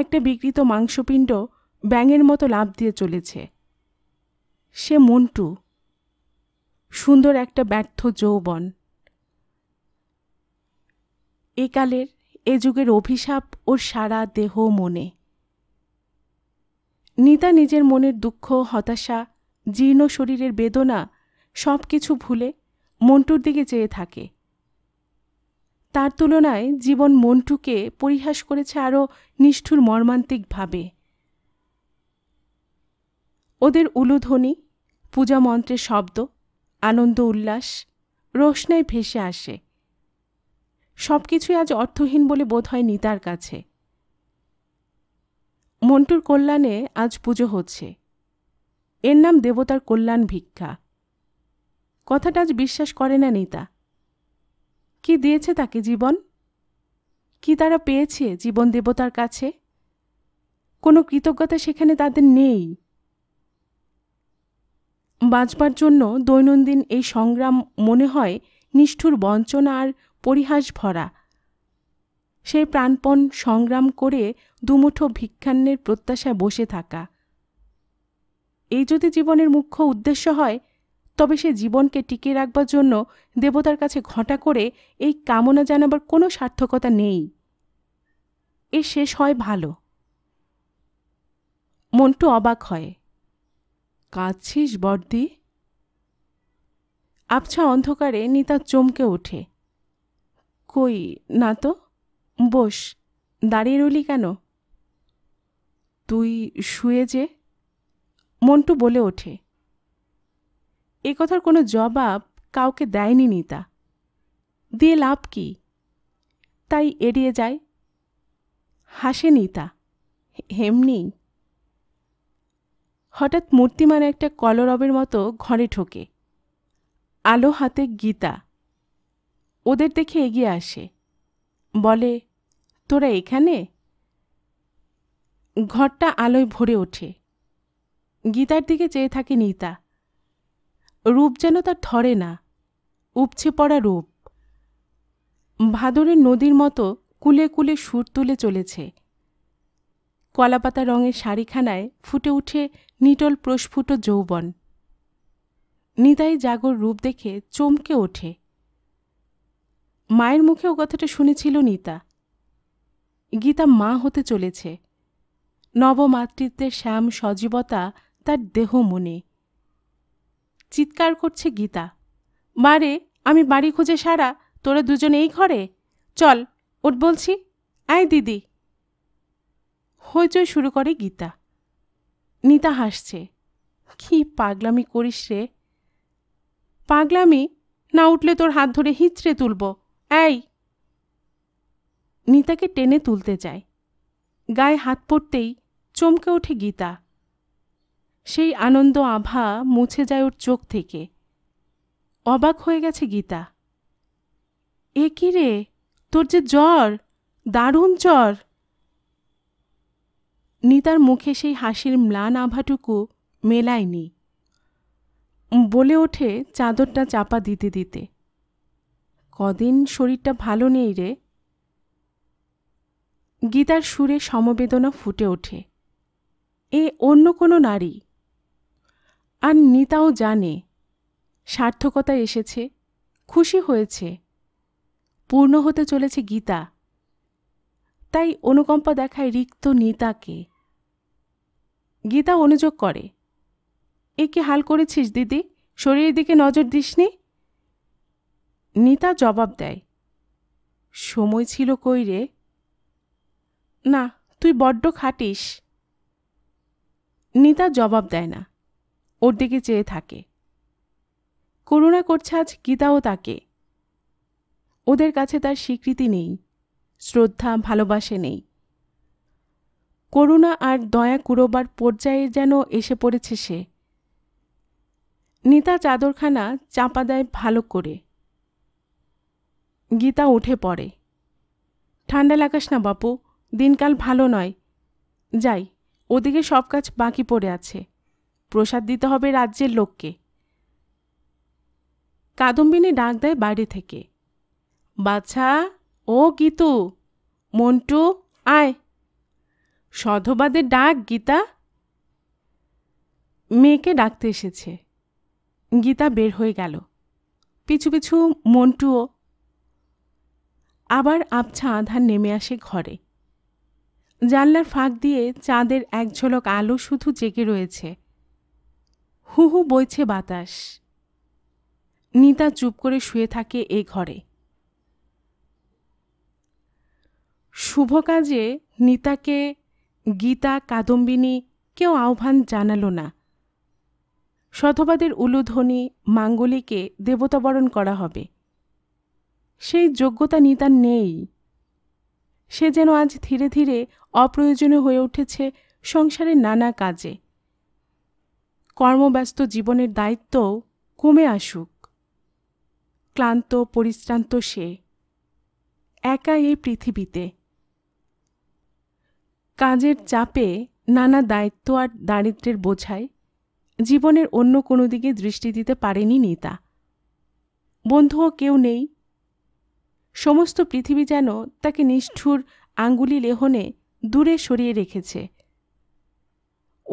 একটা বিকৃত মাংসপিণ্ড ব্যাঙের মতো লাভ দিয়ে চলেছে সে মন্টু সুন্দর একটা ব্যর্থ যৌবন একালের এ যুগের অভিশাপ ও সারা দেহ মনে নিতা নিজের মনের দুঃখ হতাশা জীর্ণ শরীরের বেদনা সব কিছু ভুলে মন্টুর দিকে চেয়ে থাকে তার তুলনায় জীবন মন্টুকে পরিহাস করেছে আরও নিষ্ঠুর মর্মান্তিকভাবে ওদের উলুধ্বনি পূজা মন্ত্রের শব্দ আনন্দ উল্লাস রোশনায় ভেসে আসে সব কিছুই আজ অর্থহীন বলে বোধ হয় নিতার কাছে মন্টুর কল্যাণে আজ পুজো হচ্ছে এর নাম দেবতার কল্যাণ ভিক্ষা কথাটা আজ বিশ্বাস করে না নিতা কি দিয়েছে তাকে জীবন কি তারা পেয়েছে জীবন দেবতার কাছে কোনো কৃতজ্ঞতা সেখানে তাদের নেই বাঁচবার জন্য দৈনন্দিন এই সংগ্রাম মনে হয় নিষ্ঠুর বঞ্চনা আর পরিহাস ভরা সে প্রাণপণ সংগ্রাম করে দুমুঠো ভিক্ষান্নের প্রত্যাশায় বসে থাকা এই যদি জীবনের মুখ্য উদ্দেশ্য হয় তবে সে জীবনকে টিকিয়ে রাখবার জন্য দেবতার কাছে ঘটা করে এই কামনা জানাবার কোনো সার্থকতা নেই এ শেষ হয় ভালো মনটু অবাক হয় কাঁদছিস বর্দি আবছা অন্ধকারে নিতা চমকে ওঠে কই না তো বস দাঁড়িয়ে রলি কেন তুই শুয়ে যে মন্টু বলে ওঠে এ কথার কোনো জবাব কাউকে দেয়নি নিতা দিয়ে লাভ কি তাই এড়িয়ে যায় হাসে নিতা এমনি হঠাৎ মূর্তিমান একটা কলরবের মতো ঘরে ঠোকে আলো হাতে গীতা ওদের দেখে এগিয়ে আসে বলে তোরা এখানে ঘরটা আলোয় ভরে ওঠে গীতার দিকে চেয়ে থাকে নিতা রূপ যেন তার ধরে না উপছে পড়া রূপ ভাদরের নদীর মতো কুলে কুলে সুর তুলে চলেছে কলাপাতা রঙের শাড়িখানায় ফুটে উঠে নিটল প্রস্ফুট যৌবন নিদাই জাগর রূপ দেখে চমকে ওঠে মায়ের মুখেও কথাটা শুনেছিল নিতা গীতা মা হতে চলেছে নবমাতৃত্বের শ্যাম সজীবতা তার দেহ মনে চিৎকার করছে গীতা মারে আমি বাড়ি খুঁজে সারা তোরা দুজন এই ঘরে চল ওট বলছি আয় দিদি হইচই শুরু করে গীতা নিতা হাসছে কি পাগলামি করিস রে পাগলামি না উঠলে তোর হাত ধরে হিচড়ে তুলব এই নিতাকে টেনে তুলতে যায় গায়ে হাত পড়তেই চমকে ওঠে গীতা সেই আনন্দ আভা মুছে যায় ওর চোখ থেকে অবাক হয়ে গেছে গীতা এ কি রে তোর যে জ্বর দারুণ জ্বর নিতার মুখে সেই হাসির ম্লান আভাটুকু মেলায়নি বলে ওঠে চাদরটা চাপা দিতে দিতে কদিন শরীরটা ভালো নেই রে গীতার সুরে সমবেদনা ফুটে ওঠে এ অন্য কোনো নারী আর নিতাও জানে সার্থকতা এসেছে খুশি হয়েছে পূর্ণ হতে চলেছে গীতা তাই অনুকম্পা দেখায় রিক্ত নিতাকে গীতা অনুযোগ করে এ কি হাল করেছিস দিদি শরীরের দিকে নজর দিসনি নিতা জবাব দেয় সময় ছিল কই রে না তুই বড্ড খাটিস নিতা জবাব দেয় না ওর দিকে চেয়ে থাকে করুণা করছে আজ গীতাও তাকে ওদের কাছে তার স্বীকৃতি নেই শ্রদ্ধা ভালোবাসে নেই করুণা আর দয়া কুরোবার পর্যায়ে যেন এসে পড়েছে সে নিতা চাদরখানা চাপা দেয় ভালো করে গীতা উঠে পড়ে ঠান্ডা লাগাস না বাপু দিনকাল ভালো নয় যাই ওদিকে সব কাজ বাকি পড়ে আছে প্রসাদ দিতে হবে রাজ্যের লোককে কাদম্বিনী ডাক দেয় বাইরে থেকে বাছা ও গীতু মন্টু আয় সধবাদের ডাক গীতা মেয়েকে ডাকতে এসেছে গীতা বের হয়ে গেল পিছু পিছু মন্টুও আবার আবছা আধার নেমে আসে ঘরে জানলার ফাঁক দিয়ে চাঁদের এক ঝলক আলো শুধু জেগে রয়েছে হু হু বইছে বাতাস নিতা চুপ করে শুয়ে থাকে এ ঘরে শুভ কাজে নিতাকে গীতা কাদম্বিনী কেউ আহ্বান জানাল না সধবাদের উলুধ্বনি মাঙ্গলিকে দেবতাবরণ করা হবে সেই যোগ্যতা নিতার নেই সে যেন আজ ধীরে ধীরে অপ্রয়োজনীয় হয়ে উঠেছে সংসারের নানা কাজে কর্মব্যস্ত জীবনের দায়িত্ব কমে আসুক ক্লান্ত পরিশ্রান্ত সে একা এই পৃথিবীতে কাজের চাপে নানা দায়িত্ব আর দারিদ্রের বোঝায় জীবনের অন্য কোনো দিকে দৃষ্টি দিতে পারেনি নিতা বন্ধুও কেউ নেই সমস্ত পৃথিবী যেন তাকে নিষ্ঠুর আঙ্গুলি লেহনে দূরে সরিয়ে রেখেছে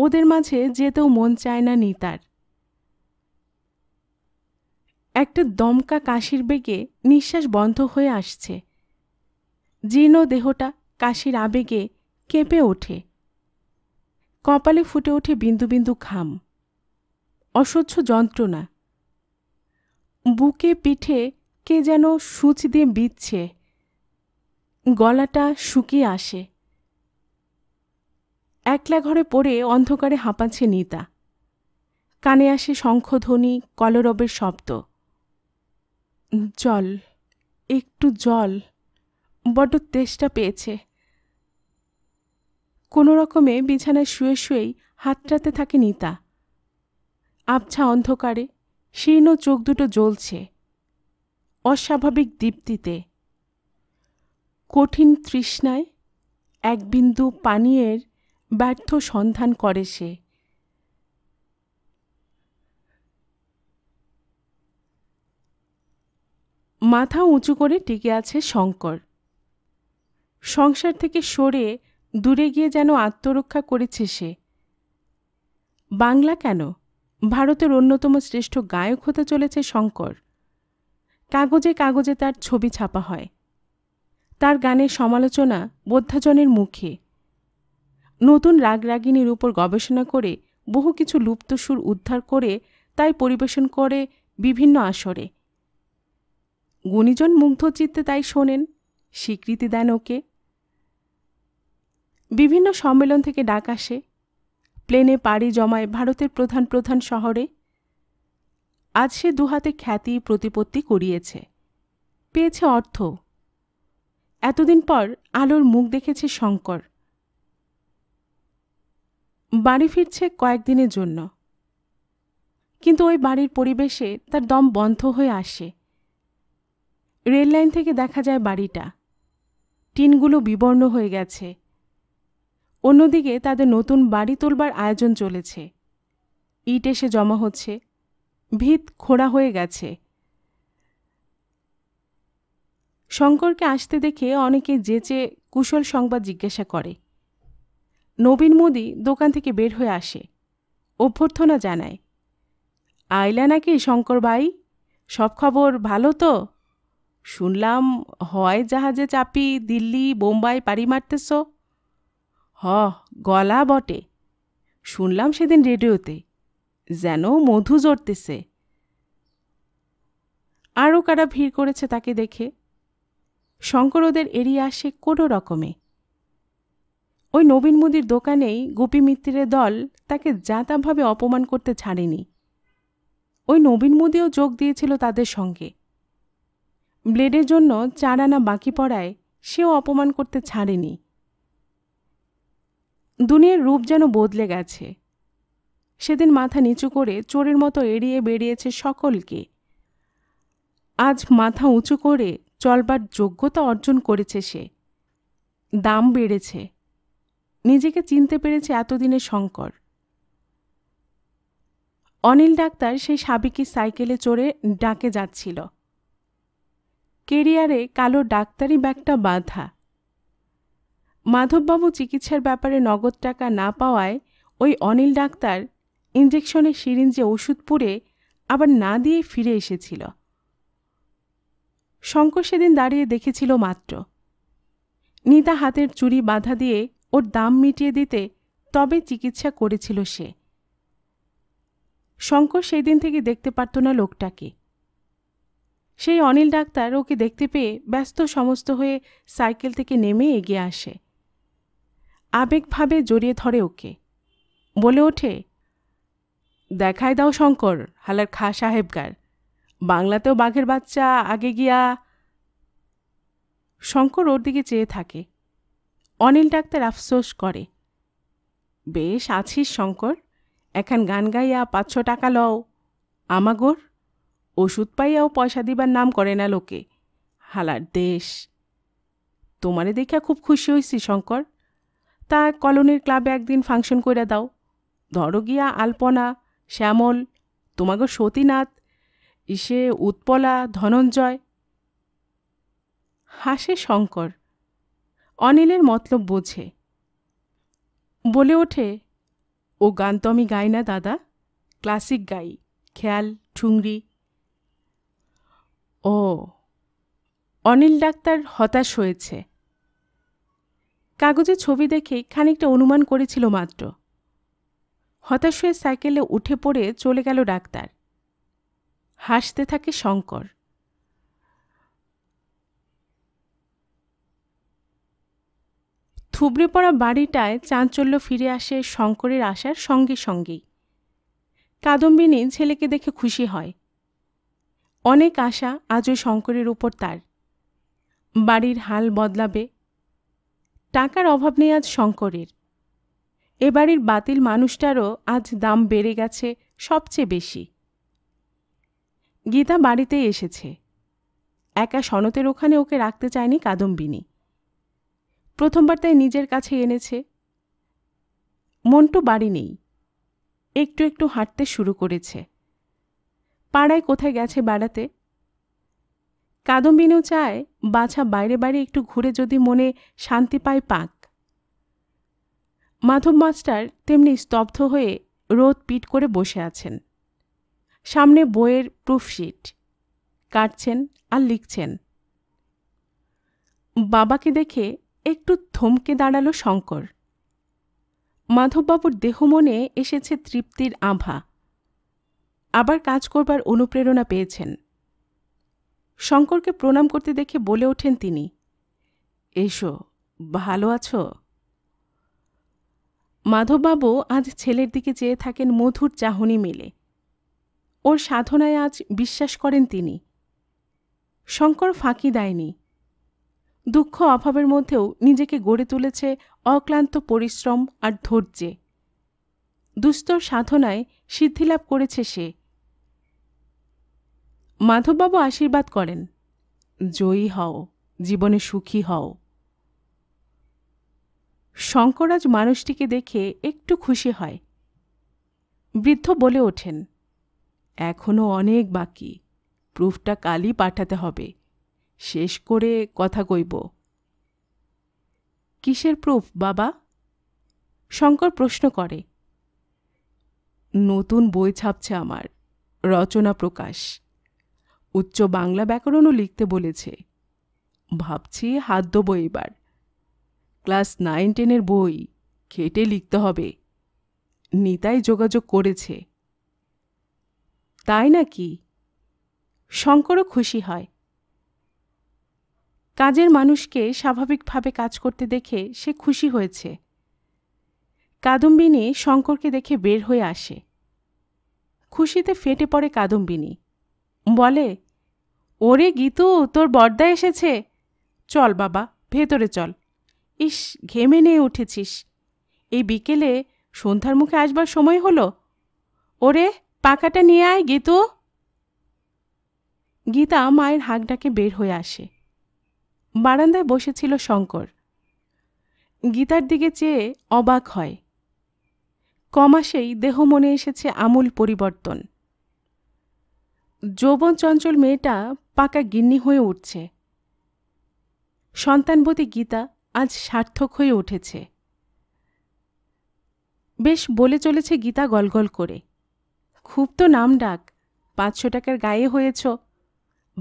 ওদের মাঝে যেতেও মন চায় না নিতার একটা দমকা কাশির বেগে নিঃশ্বাস বন্ধ হয়ে আসছে জীর্ণ দেহটা কাশির আবেগে কেঁপে ওঠে কপালে ফুটে ওঠে বিন্দু বিন্দু ঘাম অসহ্য যন্ত্রণা বুকে পিঠে কে যেন সূচ দিয়ে বিচ্ছে গলাটা শুকিয়ে আসে একলা ঘরে পড়ে অন্ধকারে হাঁপাচ্ছে নিতা কানে আসে শঙ্খধ্বনি কলরবের শব্দ জল একটু জল বড্ড তেষ্টা পেয়েছে কোনো রকমে বিছানায় শুয়ে শুয়েই হাতটাতে থাকে নিতা আবছা অন্ধকারে শীর্ণ চোখ দুটো জ্বলছে অস্বাভাবিক দীপ্তিতে কঠিন তৃষ্ণায় এক বিন্দু পানীয়ের ব্যর্থ সন্ধান করে সে মাথা উঁচু করে টিকে আছে শঙ্কর সংসার থেকে সরে দূরে গিয়ে যেন আত্মরক্ষা করেছে সে বাংলা কেন ভারতের অন্যতম শ্রেষ্ঠ গায়ক হতে চলেছে শঙ্কর কাগজে কাগজে তার ছবি ছাপা হয় তার গানের সমালোচনা বোদ্ধাজনের মুখে নতুন রাগিনীর উপর গবেষণা করে বহু কিছু লুপ্তসুর উদ্ধার করে তাই পরিবেশন করে বিভিন্ন আসরে গুণীজন মুগ্ধ চিত্তে তাই শোনেন স্বীকৃতি দেন ওকে বিভিন্ন সম্মেলন থেকে ডাক আসে প্লেনে পাড়ি জমায় ভারতের প্রধান প্রধান শহরে আজ সে দুহাতে খ্যাতি প্রতিপত্তি করিয়েছে পেয়েছে অর্থ এতদিন পর আলোর মুখ দেখেছে শঙ্কর বাড়ি ফিরছে কয়েকদিনের জন্য কিন্তু ওই বাড়ির পরিবেশে তার দম বন্ধ হয়ে আসে রেললাইন থেকে দেখা যায় বাড়িটা টিনগুলো বিবর্ণ হয়ে গেছে অন্যদিকে তাদের নতুন বাড়ি তোলবার আয়োজন চলেছে ইট এসে জমা হচ্ছে ভিত খোড়া হয়ে গেছে শঙ্করকে আসতে দেখে অনেকে যেচে কুশল সংবাদ জিজ্ঞাসা করে নবীন মোদি দোকান থেকে বের হয়ে আসে অভ্যর্থনা জানায় আইলা নাকি শঙ্কর ভাই সব খবর ভালো তো শুনলাম হয় জাহাজে চাপি দিল্লি বোম্বাই পাড়ি মারতেছ হ গলা বটে শুনলাম সেদিন রেডিওতে যেন মধু জড়তেছে আরও কারা ভিড় করেছে তাকে দেখে শঙ্কর ওদের এড়িয়ে আসে কোনো রকমে ওই নবীন মুদির দোকানেই গোপী মিত্রের দল তাকে যাতাভাবে অপমান করতে ছাড়েনি ওই নবীন মুদিও যোগ দিয়েছিল তাদের সঙ্গে ব্লেডের জন্য চার আনা বাকি পড়ায় সেও অপমান করতে ছাড়েনি দুনিয়ার রূপ যেন বদলে গেছে সেদিন মাথা নিচু করে চোরের মতো এড়িয়ে বেরিয়েছে সকলকে আজ মাথা উঁচু করে চলবার যোগ্যতা অর্জন করেছে সে দাম বেড়েছে নিজেকে চিনতে পেরেছে এতদিনে শঙ্কর অনিল ডাক্তার সেই সাবিকি সাইকেলে চড়ে ডাকে যাচ্ছিল কেরিয়ারে কালো ডাক্তারি ব্যাগটা বাঁধা মাধববাবু চিকিৎসার ব্যাপারে নগদ টাকা না পাওয়ায় ওই অনিল ডাক্তার ইঞ্জেকশনের সিরিঞ্জে ওষুধ পুড়ে আবার না দিয়ে ফিরে এসেছিল শঙ্কর সেদিন দাঁড়িয়ে দেখেছিল মাত্র নিতা হাতের চুরি বাধা দিয়ে ওর দাম মিটিয়ে দিতে তবে চিকিৎসা করেছিল সে শঙ্কর সেই দিন থেকে দেখতে পারত না লোকটাকে সেই অনিল ডাক্তার ওকে দেখতে পেয়ে ব্যস্ত সমস্ত হয়ে সাইকেল থেকে নেমে এগিয়ে আসে আবেগভাবে জড়িয়ে ধরে ওকে বলে ওঠে দেখায় দাও শঙ্কর হালার খা সাহেবগার বাংলাতেও বাঘের বাচ্চা আগে গিয়া শঙ্কর ওর দিকে চেয়ে থাকে অনিল ডাক্তার আফসোস করে বেশ আছিস শঙ্কর এখন গান গাইয়া পাঁচশো টাকা লও আমাগোর ওষুধ পাইয়াও পয়সা দিবার নাম করে না লোকে হালার দেশ তোমারে দেখা খুব খুশি হইছি শঙ্কর তা কলোনির ক্লাবে একদিন ফাংশন করে দাও ধরো গিয়া আলপনা শ্যামল তোমাগো সতীনাথ ইসে উৎপলা ধনঞ্জয় হাসে শঙ্কর অনিলের মতলব বোঝে বলে ওঠে ও গান তো আমি গাই না দাদা ক্লাসিক গাই খেয়াল ঠুংরি ও অনিল ডাক্তার হতাশ হয়েছে কাগজে ছবি দেখে খানিকটা অনুমান করেছিল মাত্র হতাশ হয়ে সাইকেলে উঠে পড়ে চলে গেল ডাক্তার হাসতে থাকে শঙ্কর থুবড়ে পড়া বাড়িটায় চাঞ্চল্য ফিরে আসে শঙ্করের আসার সঙ্গে সঙ্গেই কাদম্বিনী ছেলেকে দেখে খুশি হয় অনেক আশা আজও শঙ্করের উপর তার বাড়ির হাল বদলাবে টাকার অভাব নেই আজ শঙ্করের এ বাড়ির বাতিল মানুষটারও আজ দাম বেড়ে গেছে সবচেয়ে বেশি গীতা বাড়িতে এসেছে একা সনতের ওখানে ওকে রাখতে চায়নি কাদম্বিনী প্রথমবার তাই নিজের কাছে এনেছে মন্টু বাড়ি নেই একটু একটু হাঁটতে শুরু করেছে পাড়ায় কোথায় গেছে বেড়াতে কাদম্বিনীও চায় বাছা বাইরে বাইরে একটু ঘুরে যদি মনে শান্তি পায় পাক মাধব মাস্টার তেমনি স্তব্ধ হয়ে রোদ পিট করে বসে আছেন সামনে বইয়ের প্রুফশিট কাটছেন আর লিখছেন বাবাকে দেখে একটু থমকে দাঁড়ালো শঙ্কর মাধববাবুর দেহ মনে এসেছে তৃপ্তির আভা আবার কাজ করবার অনুপ্রেরণা পেয়েছেন শঙ্করকে প্রণাম করতে দেখে বলে ওঠেন তিনি এসো ভালো আছো মাধববাবু আজ ছেলের দিকে চেয়ে থাকেন মধুর চাহনি মেলে ওর সাধনায় আজ বিশ্বাস করেন তিনি শঙ্কর ফাঁকি দেয়নি দুঃখ অভাবের মধ্যেও নিজেকে গড়ে তুলেছে অক্লান্ত পরিশ্রম আর ধৈর্যে দুস্তর সাধনায় সিদ্ধিলাভ করেছে সে মাধববাবু আশীর্বাদ করেন জয়ী হও জীবনে সুখী হও শঙ্করাজ মানুষটিকে দেখে একটু খুশি হয় বৃদ্ধ বলে ওঠেন এখনও অনেক বাকি প্রুফটা কালই পাঠাতে হবে শেষ করে কথা কইব কিসের প্রুফ বাবা শঙ্কর প্রশ্ন করে নতুন বই ছাপছে আমার রচনা প্রকাশ উচ্চ বাংলা ব্যাকরণও লিখতে বলেছে ভাবছি হাত দেবো এবার ক্লাস নাইন টেনের বই খেটে লিখতে হবে নিতাই যোগাযোগ করেছে তাই নাকি শঙ্করও খুশি হয় কাজের মানুষকে স্বাভাবিকভাবে কাজ করতে দেখে সে খুশি হয়েছে কাদম্বিনী শঙ্করকে দেখে বের হয়ে আসে খুশিতে ফেটে পড়ে কাদম্বিনী বলে ওরে গীতু তোর বর্দা এসেছে চল বাবা ভেতরে চল ইস ঘেমে নিয়ে উঠেছিস এই বিকেলে সন্ধ্যার মুখে আসবার সময় হলো ওরে পাকাটা নিয়ে আয় গীতু গীতা মায়ের হাঁক ডাকে বের হয়ে আসে বারান্দায় বসেছিল শঙ্কর গীতার দিকে চেয়ে অবাক হয় কমাসেই দেহ মনে এসেছে আমূল পরিবর্তন যৌবন চঞ্চল মেয়েটা পাকা গিন্নি হয়ে উঠছে সন্তানবতী গীতা আজ সার্থক হয়ে উঠেছে বেশ বলে চলেছে গীতা গলগল করে খুব তো নাম ডাক পাঁচশো টাকার গায়ে হয়েছ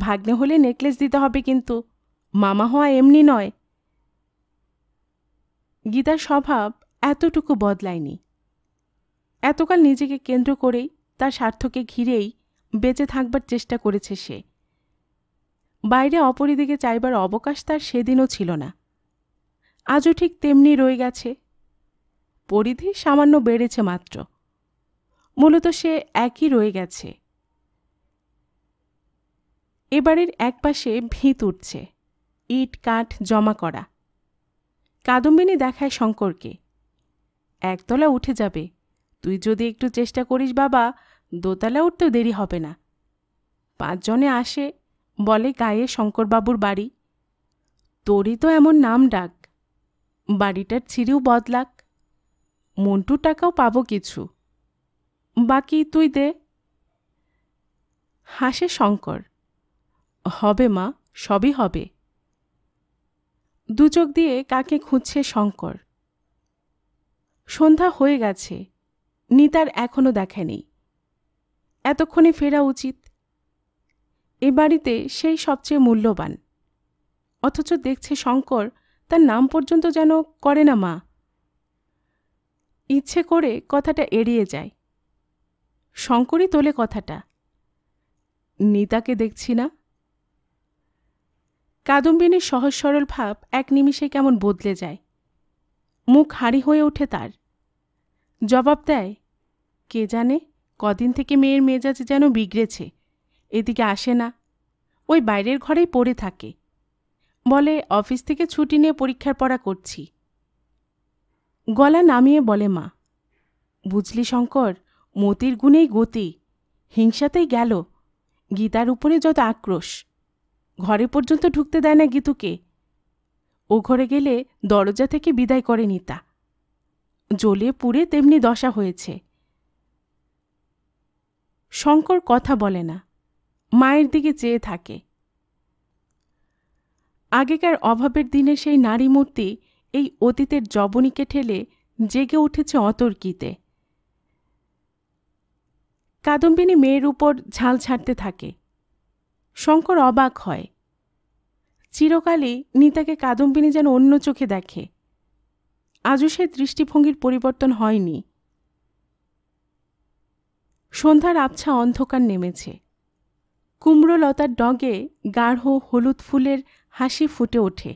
ভাগ্নে হলে নেকলেস দিতে হবে কিন্তু মামা হওয়া এমনি নয় গীতার স্বভাব এতটুকু বদলায়নি এতকাল নিজেকে কেন্দ্র করেই তার স্বার্থকে ঘিরেই বেঁচে থাকবার চেষ্টা করেছে সে বাইরে অপরিদিকে চাইবার অবকাশ তার সেদিনও ছিল না আজও ঠিক তেমনি রয়ে গেছে পরিধি সামান্য বেড়েছে মাত্র মূলত সে একই রয়ে গেছে এবারের একপাশে ভিত উঠছে ইট কাঠ জমা করা কাদম্বিনী দেখায় শঙ্করকে একতলা উঠে যাবে তুই যদি একটু চেষ্টা করিস বাবা দোতলা উঠতেও দেরি হবে না পাঁচজনে আসে বলে গায়ে শঙ্করবাবুর বাড়ি তোরই তো এমন নাম ডাক বাড়িটার ছিঁড়েও বদলাক মন্টু টাকাও পাবো কিছু বাকি তুই দে হাসে শঙ্কর হবে মা সবই হবে দুচোখ দিয়ে কাকে খুঁজছে শঙ্কর সন্ধ্যা হয়ে গেছে নিতার এখনও দেখেনি এতক্ষণে ফেরা উচিত এ বাড়িতে সেই সবচেয়ে মূল্যবান অথচ দেখছে শঙ্কর তার নাম পর্যন্ত যেন করে না মা ইচ্ছে করে কথাটা এড়িয়ে যায় শঙ্করই তোলে কথাটা নিতাকে দেখছি না কাদম্বিনীর সহজ সরল ভাব এক নিমিষে কেমন বদলে যায় মুখ হাড়ি হয়ে ওঠে তার জবাব দেয় কে জানে কদিন থেকে মেয়ের মেজাজ যেন বিগড়েছে এদিকে আসে না ওই বাইরের ঘরেই পড়ে থাকে বলে অফিস থেকে ছুটি নিয়ে পরীক্ষার পড়া করছি গলা নামিয়ে বলে মা বুঝলি শঙ্কর মতির গুণেই গতি হিংসাতেই গেল গীতার উপরে যত আক্রোশ ঘরে পর্যন্ত ঢুকতে দেয় না গীতুকে ও ঘরে গেলে দরজা থেকে বিদায় করে নিতা জ্বলে পুড়ে তেমনি দশা হয়েছে শঙ্কর কথা বলে না মায়ের দিকে চেয়ে থাকে আগেকার অভাবের দিনে সেই নারী মূর্তি এই অতীতের জবনীকে ঠেলে জেগে উঠেছে অতর্কিতে কাদম্বিনী মেয়ের উপর ঝাল ছাড়তে থাকে শঙ্কর অবাক হয় চিরকালই নিতাকে কাদম্বিনী যেন অন্য চোখে দেখে আজও সে দৃষ্টিভঙ্গির পরিবর্তন হয়নি সন্ধ্যার আবছা অন্ধকার নেমেছে কুমড়োলতার ডগে গাঢ় হলুদ ফুলের হাসি ফুটে ওঠে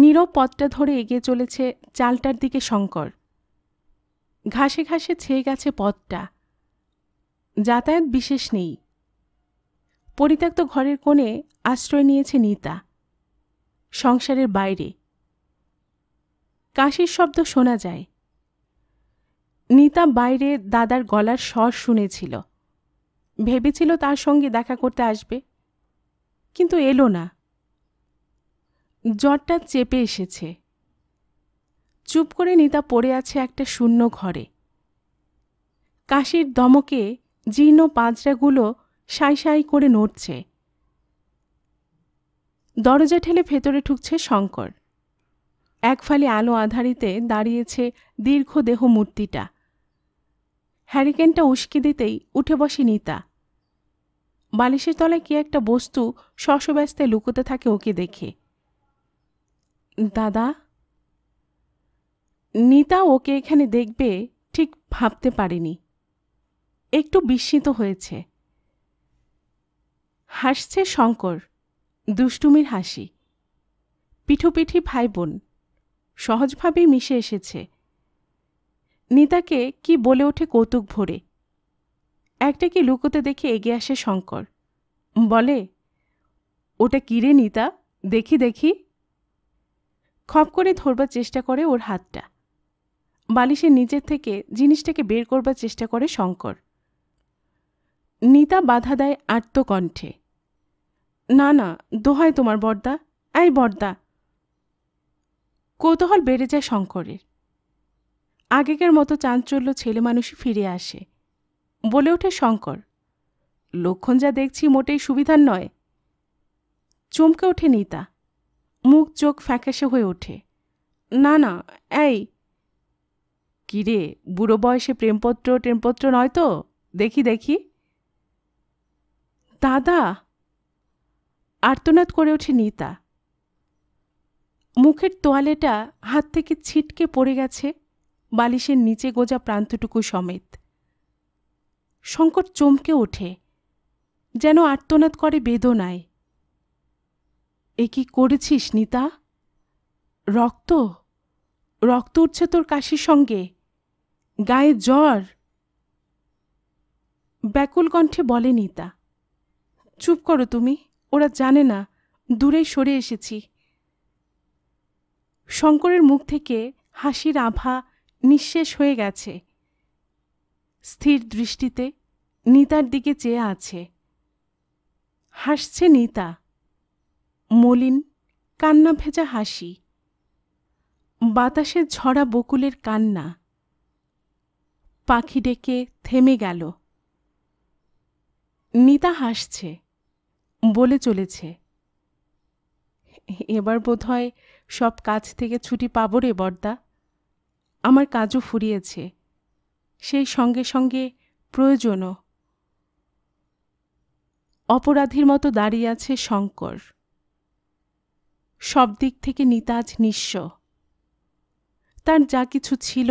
নীরব পথটা ধরে এগিয়ে চলেছে চালটার দিকে শঙ্কর ঘাসে ঘাসে ছেয়ে গেছে পথটা যাতায়াত বিশেষ নেই পরিত্যক্ত ঘরের কোণে আশ্রয় নিয়েছে নিতা সংসারের বাইরে কাশির শব্দ শোনা যায় নিতা বাইরে দাদার গলার স্বর শুনেছিল ভেবেছিল তার সঙ্গে দেখা করতে আসবে কিন্তু এলো না জ্বরটা চেপে এসেছে চুপ করে নিতা পড়ে আছে একটা শূন্য ঘরে কাশির দমকে জীর্ণ পাঁজরাগুলো সাই সাই করে নড়ছে দরজা ঠেলে ভেতরে ঠুকছে শঙ্কর এক ফালে আলো আধারিতে দাঁড়িয়েছে দীর্ঘ দেহ মূর্তিটা হ্যারিকেনটা উস্কে দিতেই উঠে বসে নিতা বালিশের তলায় কি একটা বস্তু শশব্যস্তে লুকোতে থাকে ওকে দেখে দাদা নিতা ওকে এখানে দেখবে ঠিক ভাবতে পারেনি একটু বিস্মিত হয়েছে হাসছে শঙ্কর দুষ্টুমির হাসি পিঠুপিঠি ভাই বোন সহজভাবেই মিশে এসেছে নিতাকে কি বলে ওঠে কৌতুক ভরে একটা কি লুকোতে দেখে এগিয়ে আসে শঙ্কর বলে ওটা কিরে নিতা দেখি দেখি খপ করে ধরবার চেষ্টা করে ওর হাতটা বালিশের নিচের থেকে জিনিসটাকে বের করবার চেষ্টা করে শঙ্কর নিতা বাধা দেয় আত্মকণ্ঠে না না দোহায় তোমার বর্দা আই বর্দা কৌতূহল বেড়ে যায় শঙ্করের আগেকার মতো চাঞ্চল্য ছেলে মানুষই ফিরে আসে বলে ওঠে শঙ্কর লক্ষণ যা দেখছি মোটেই সুবিধার নয় চমকে ওঠে নিতা মুখ চোখ ফ্যাকাশে হয়ে ওঠে না না এই কিরে বুড়ো বয়সে প্রেমপত্র টেমপত্র নয় তো দেখি দেখি দাদা আর্তনাদ করে ওঠে নিতা মুখের তোয়ালেটা হাত থেকে ছিটকে পড়ে গেছে বালিশের নিচে গোজা প্রান্তটুকু সমেত শঙ্কর চমকে ওঠে যেন আর্তনাদ করে বেদনায় এ কি করেছিস নিতা রক্ত রক্ত উঠছে তোর কাশির সঙ্গে গায়ে জ্বর ব্যাকুল কণ্ঠে বলে নিতা চুপ করো তুমি ওরা জানে না দূরে সরে এসেছি শঙ্করের মুখ থেকে হাসির আভা নিঃশেষ হয়ে গেছে স্থির দৃষ্টিতে নিতার দিকে চেয়ে আছে হাসছে নিতা মলিন কান্না ভেজা হাসি বাতাসে ঝরা বকুলের কান্না পাখি ডেকে থেমে গেল নিতা হাসছে বলে চলেছে এবার বোধহয় সব কাজ থেকে ছুটি পাবো রে বর্দা আমার কাজও ফুরিয়েছে সেই সঙ্গে সঙ্গে প্রয়োজনও অপরাধীর মতো দাঁড়িয়ে আছে শঙ্কর সব দিক থেকে নিতাজ নিঃস্ব তার যা কিছু ছিল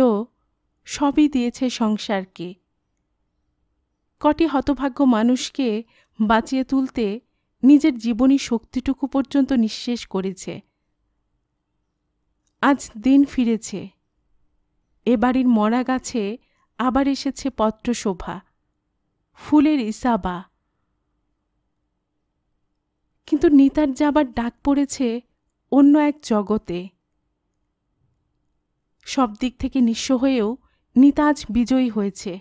সবই দিয়েছে সংসারকে কটি হতভাগ্য মানুষকে বাঁচিয়ে তুলতে নিজের জীবনী শক্তিটুকু পর্যন্ত নিঃশেষ করেছে আজ দিন ফিরেছে এ বাড়ির মরা গাছে আবার এসেছে পত্রশোভা ফুলের ইসাবা কিন্তু নিতার যাবার ডাক পড়েছে অন্য এক জগতে সব দিক থেকে নিঃস্ব হয়েও নিতাজ বিজয়ী হয়েছে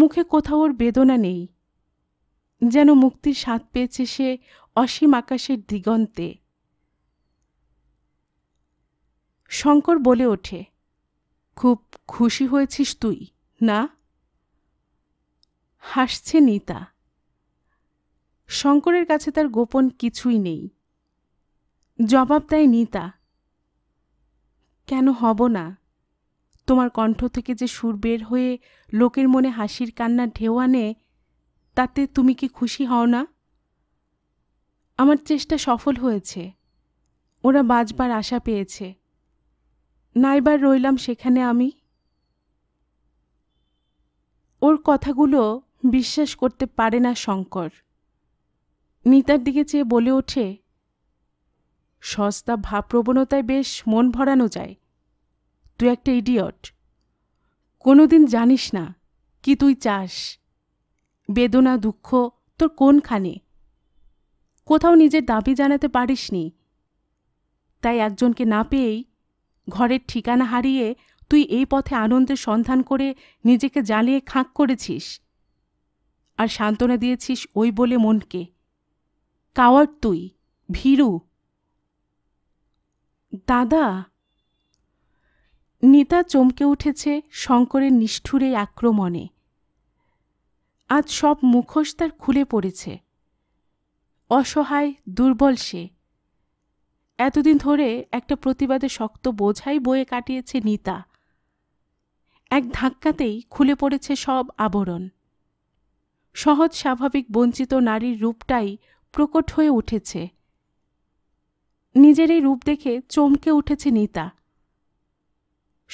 মুখে কোথাও ওর বেদনা নেই যেন মুক্তির স্বাদ পেয়েছে সে অসীম আকাশের দিগন্তে শঙ্কর বলে ওঠে খুব খুশি হয়েছিস তুই না হাসছে নিতা শঙ্করের কাছে তার গোপন কিছুই নেই জবাব দেয় নিতা কেন হব না তোমার কণ্ঠ থেকে যে সুর বের হয়ে লোকের মনে হাসির কান্না ঢেউ আনে তাতে তুমি কি খুশি হও না আমার চেষ্টা সফল হয়েছে ওরা বাঁচবার আশা পেয়েছে নাইবার রইলাম সেখানে আমি ওর কথাগুলো বিশ্বাস করতে পারে না শঙ্কর নিতার দিকে চেয়ে বলে ওঠে সস্তা ভাবপ্রবণতায় বেশ মন ভরানো যায় তুই একটা ইডিয়ট কোনোদিন জানিস না কি তুই চাস বেদনা দুঃখ তোর কোনখানে কোথাও নিজের দাবি জানাতে পারিসনি তাই একজনকে না পেয়েই ঘরের ঠিকানা হারিয়ে তুই এই পথে আনন্দের সন্ধান করে নিজেকে জ্বালিয়ে খাঁক করেছিস আর সান্ত্বনা দিয়েছিস ওই বলে মনকে কাওয়ার তুই ভীরু দাদা নিতা চমকে উঠেছে শঙ্করের নিষ্ঠুরে আক্রমণে আজ সব মুখোশ তার খুলে পড়েছে অসহায় দুর্বল সে এতদিন ধরে একটা প্রতিবাদে শক্ত বোঝাই বয়ে কাটিয়েছে নিতা এক ধাক্কাতেই খুলে পড়েছে সব আবরণ সহজ স্বাভাবিক বঞ্চিত নারীর রূপটাই প্রকট হয়ে উঠেছে নিজের এই রূপ দেখে চমকে উঠেছে নিতা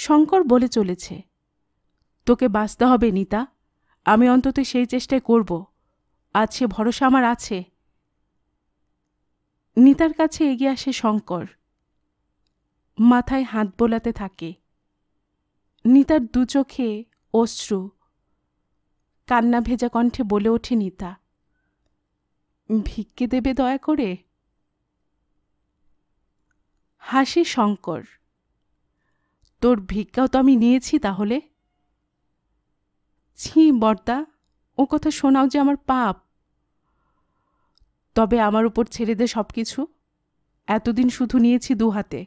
শঙ্কর বলে চলেছে তোকে বাঁচতে হবে নিতা আমি অন্তত সেই চেষ্টাই করব আজ সে ভরসা আমার আছে নিতার কাছে এগিয়ে আসে শঙ্কর মাথায় হাত বোলাতে থাকে নিতার দু চোখে অশ্রু কান্না ভেজা কণ্ঠে বলে ওঠে নিতা ভিক্ষে দেবে দয়া করে হাসি শঙ্কর তোর ভিক্ষাও তো আমি নিয়েছি তাহলে ছি বর্দা ও কথা শোনাও যে আমার পাপ তবে আমার উপর ছেড়ে দে সব কিছু এতদিন শুধু নিয়েছি দু হাতে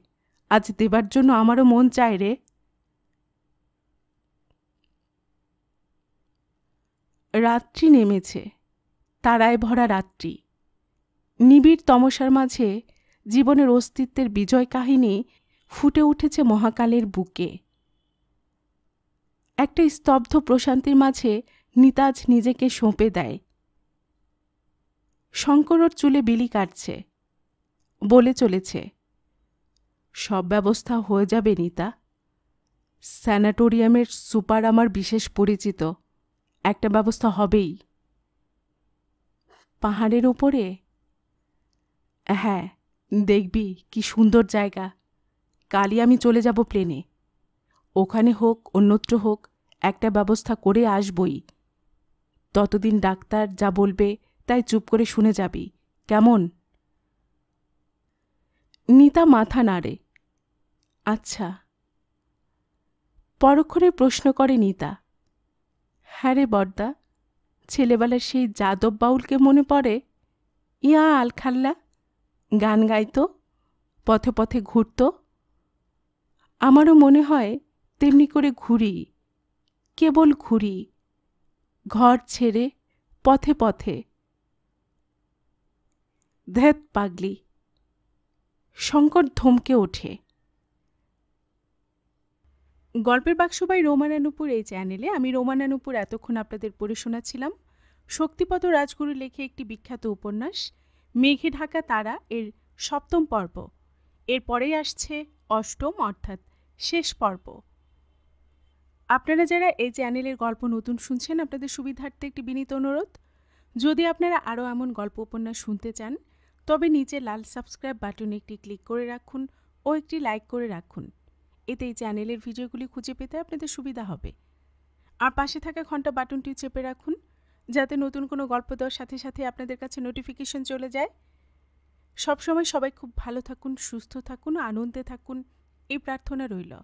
আজ দেবার জন্য আমারও মন চায় রে রাত্রি নেমেছে তারায় ভরা রাত্রি নিবিড় তমসার মাঝে জীবনের অস্তিত্বের বিজয় কাহিনী ফুটে উঠেছে মহাকালের বুকে একটা স্তব্ধ প্রশান্তির মাঝে নিতাজ নিজেকে সঁপে দেয় শঙ্কর ওর চুলে বিলি কাটছে বলে চলেছে সব ব্যবস্থা হয়ে যাবে নিতা স্যানাটোরিয়ামের সুপার আমার বিশেষ পরিচিত একটা ব্যবস্থা হবেই পাহাড়ের উপরে হ্যাঁ দেখবি কি সুন্দর জায়গা কালই আমি চলে যাব প্লেনে ওখানে হোক অন্যত্র হোক একটা ব্যবস্থা করে আসবই ততদিন ডাক্তার যা বলবে তাই চুপ করে শুনে যাবি কেমন নিতা মাথা নাড়ে আচ্ছা পরক্ষণে প্রশ্ন করে নিতা হ্যাঁ রে বর্দা ছেলেবেলার সেই যাদব বাউলকে মনে পড়ে ইয়া আলখাল্লা গান গাইত পথে পথে ঘুরত আমারও মনে হয় তেমনি করে ঘুরি কেবল ঘুরি ঘর ছেড়ে পথে পথে ধ্যাত পাগলি শঙ্কর ধমকে ওঠে গল্পের বাক্স বাই রোমানানুপুর এই চ্যানেলে আমি রোমানানুপুর এতক্ষণ আপনাদের পড়ে শোনাচ্ছিলাম শক্তিপথ রাজগুরু লেখে একটি বিখ্যাত উপন্যাস মেঘে ঢাকা তারা এর সপ্তম পর্ব এরপরে আসছে অষ্টম অর্থাৎ শেষ পর্ব আপনারা যারা এই চ্যানেলের গল্প নতুন শুনছেন আপনাদের সুবিধার্থে একটি বিনীত অনুরোধ যদি আপনারা আরও এমন গল্প উপন্যাস শুনতে চান তবে নিচে লাল সাবস্ক্রাইব বাটনে একটি ক্লিক করে রাখুন ও একটি লাইক করে রাখুন এতে এই চ্যানেলের ভিডিওগুলি খুঁজে পেতে আপনাদের সুবিধা হবে আর পাশে থাকা ঘন্টা বাটনটি চেপে রাখুন যাতে নতুন কোনো গল্প দেওয়ার সাথে সাথে আপনাদের কাছে নোটিফিকেশন চলে যায় সবসময় সবাই খুব ভালো থাকুন সুস্থ থাকুন আনন্দে থাকুন এই প্রার্থনা রইল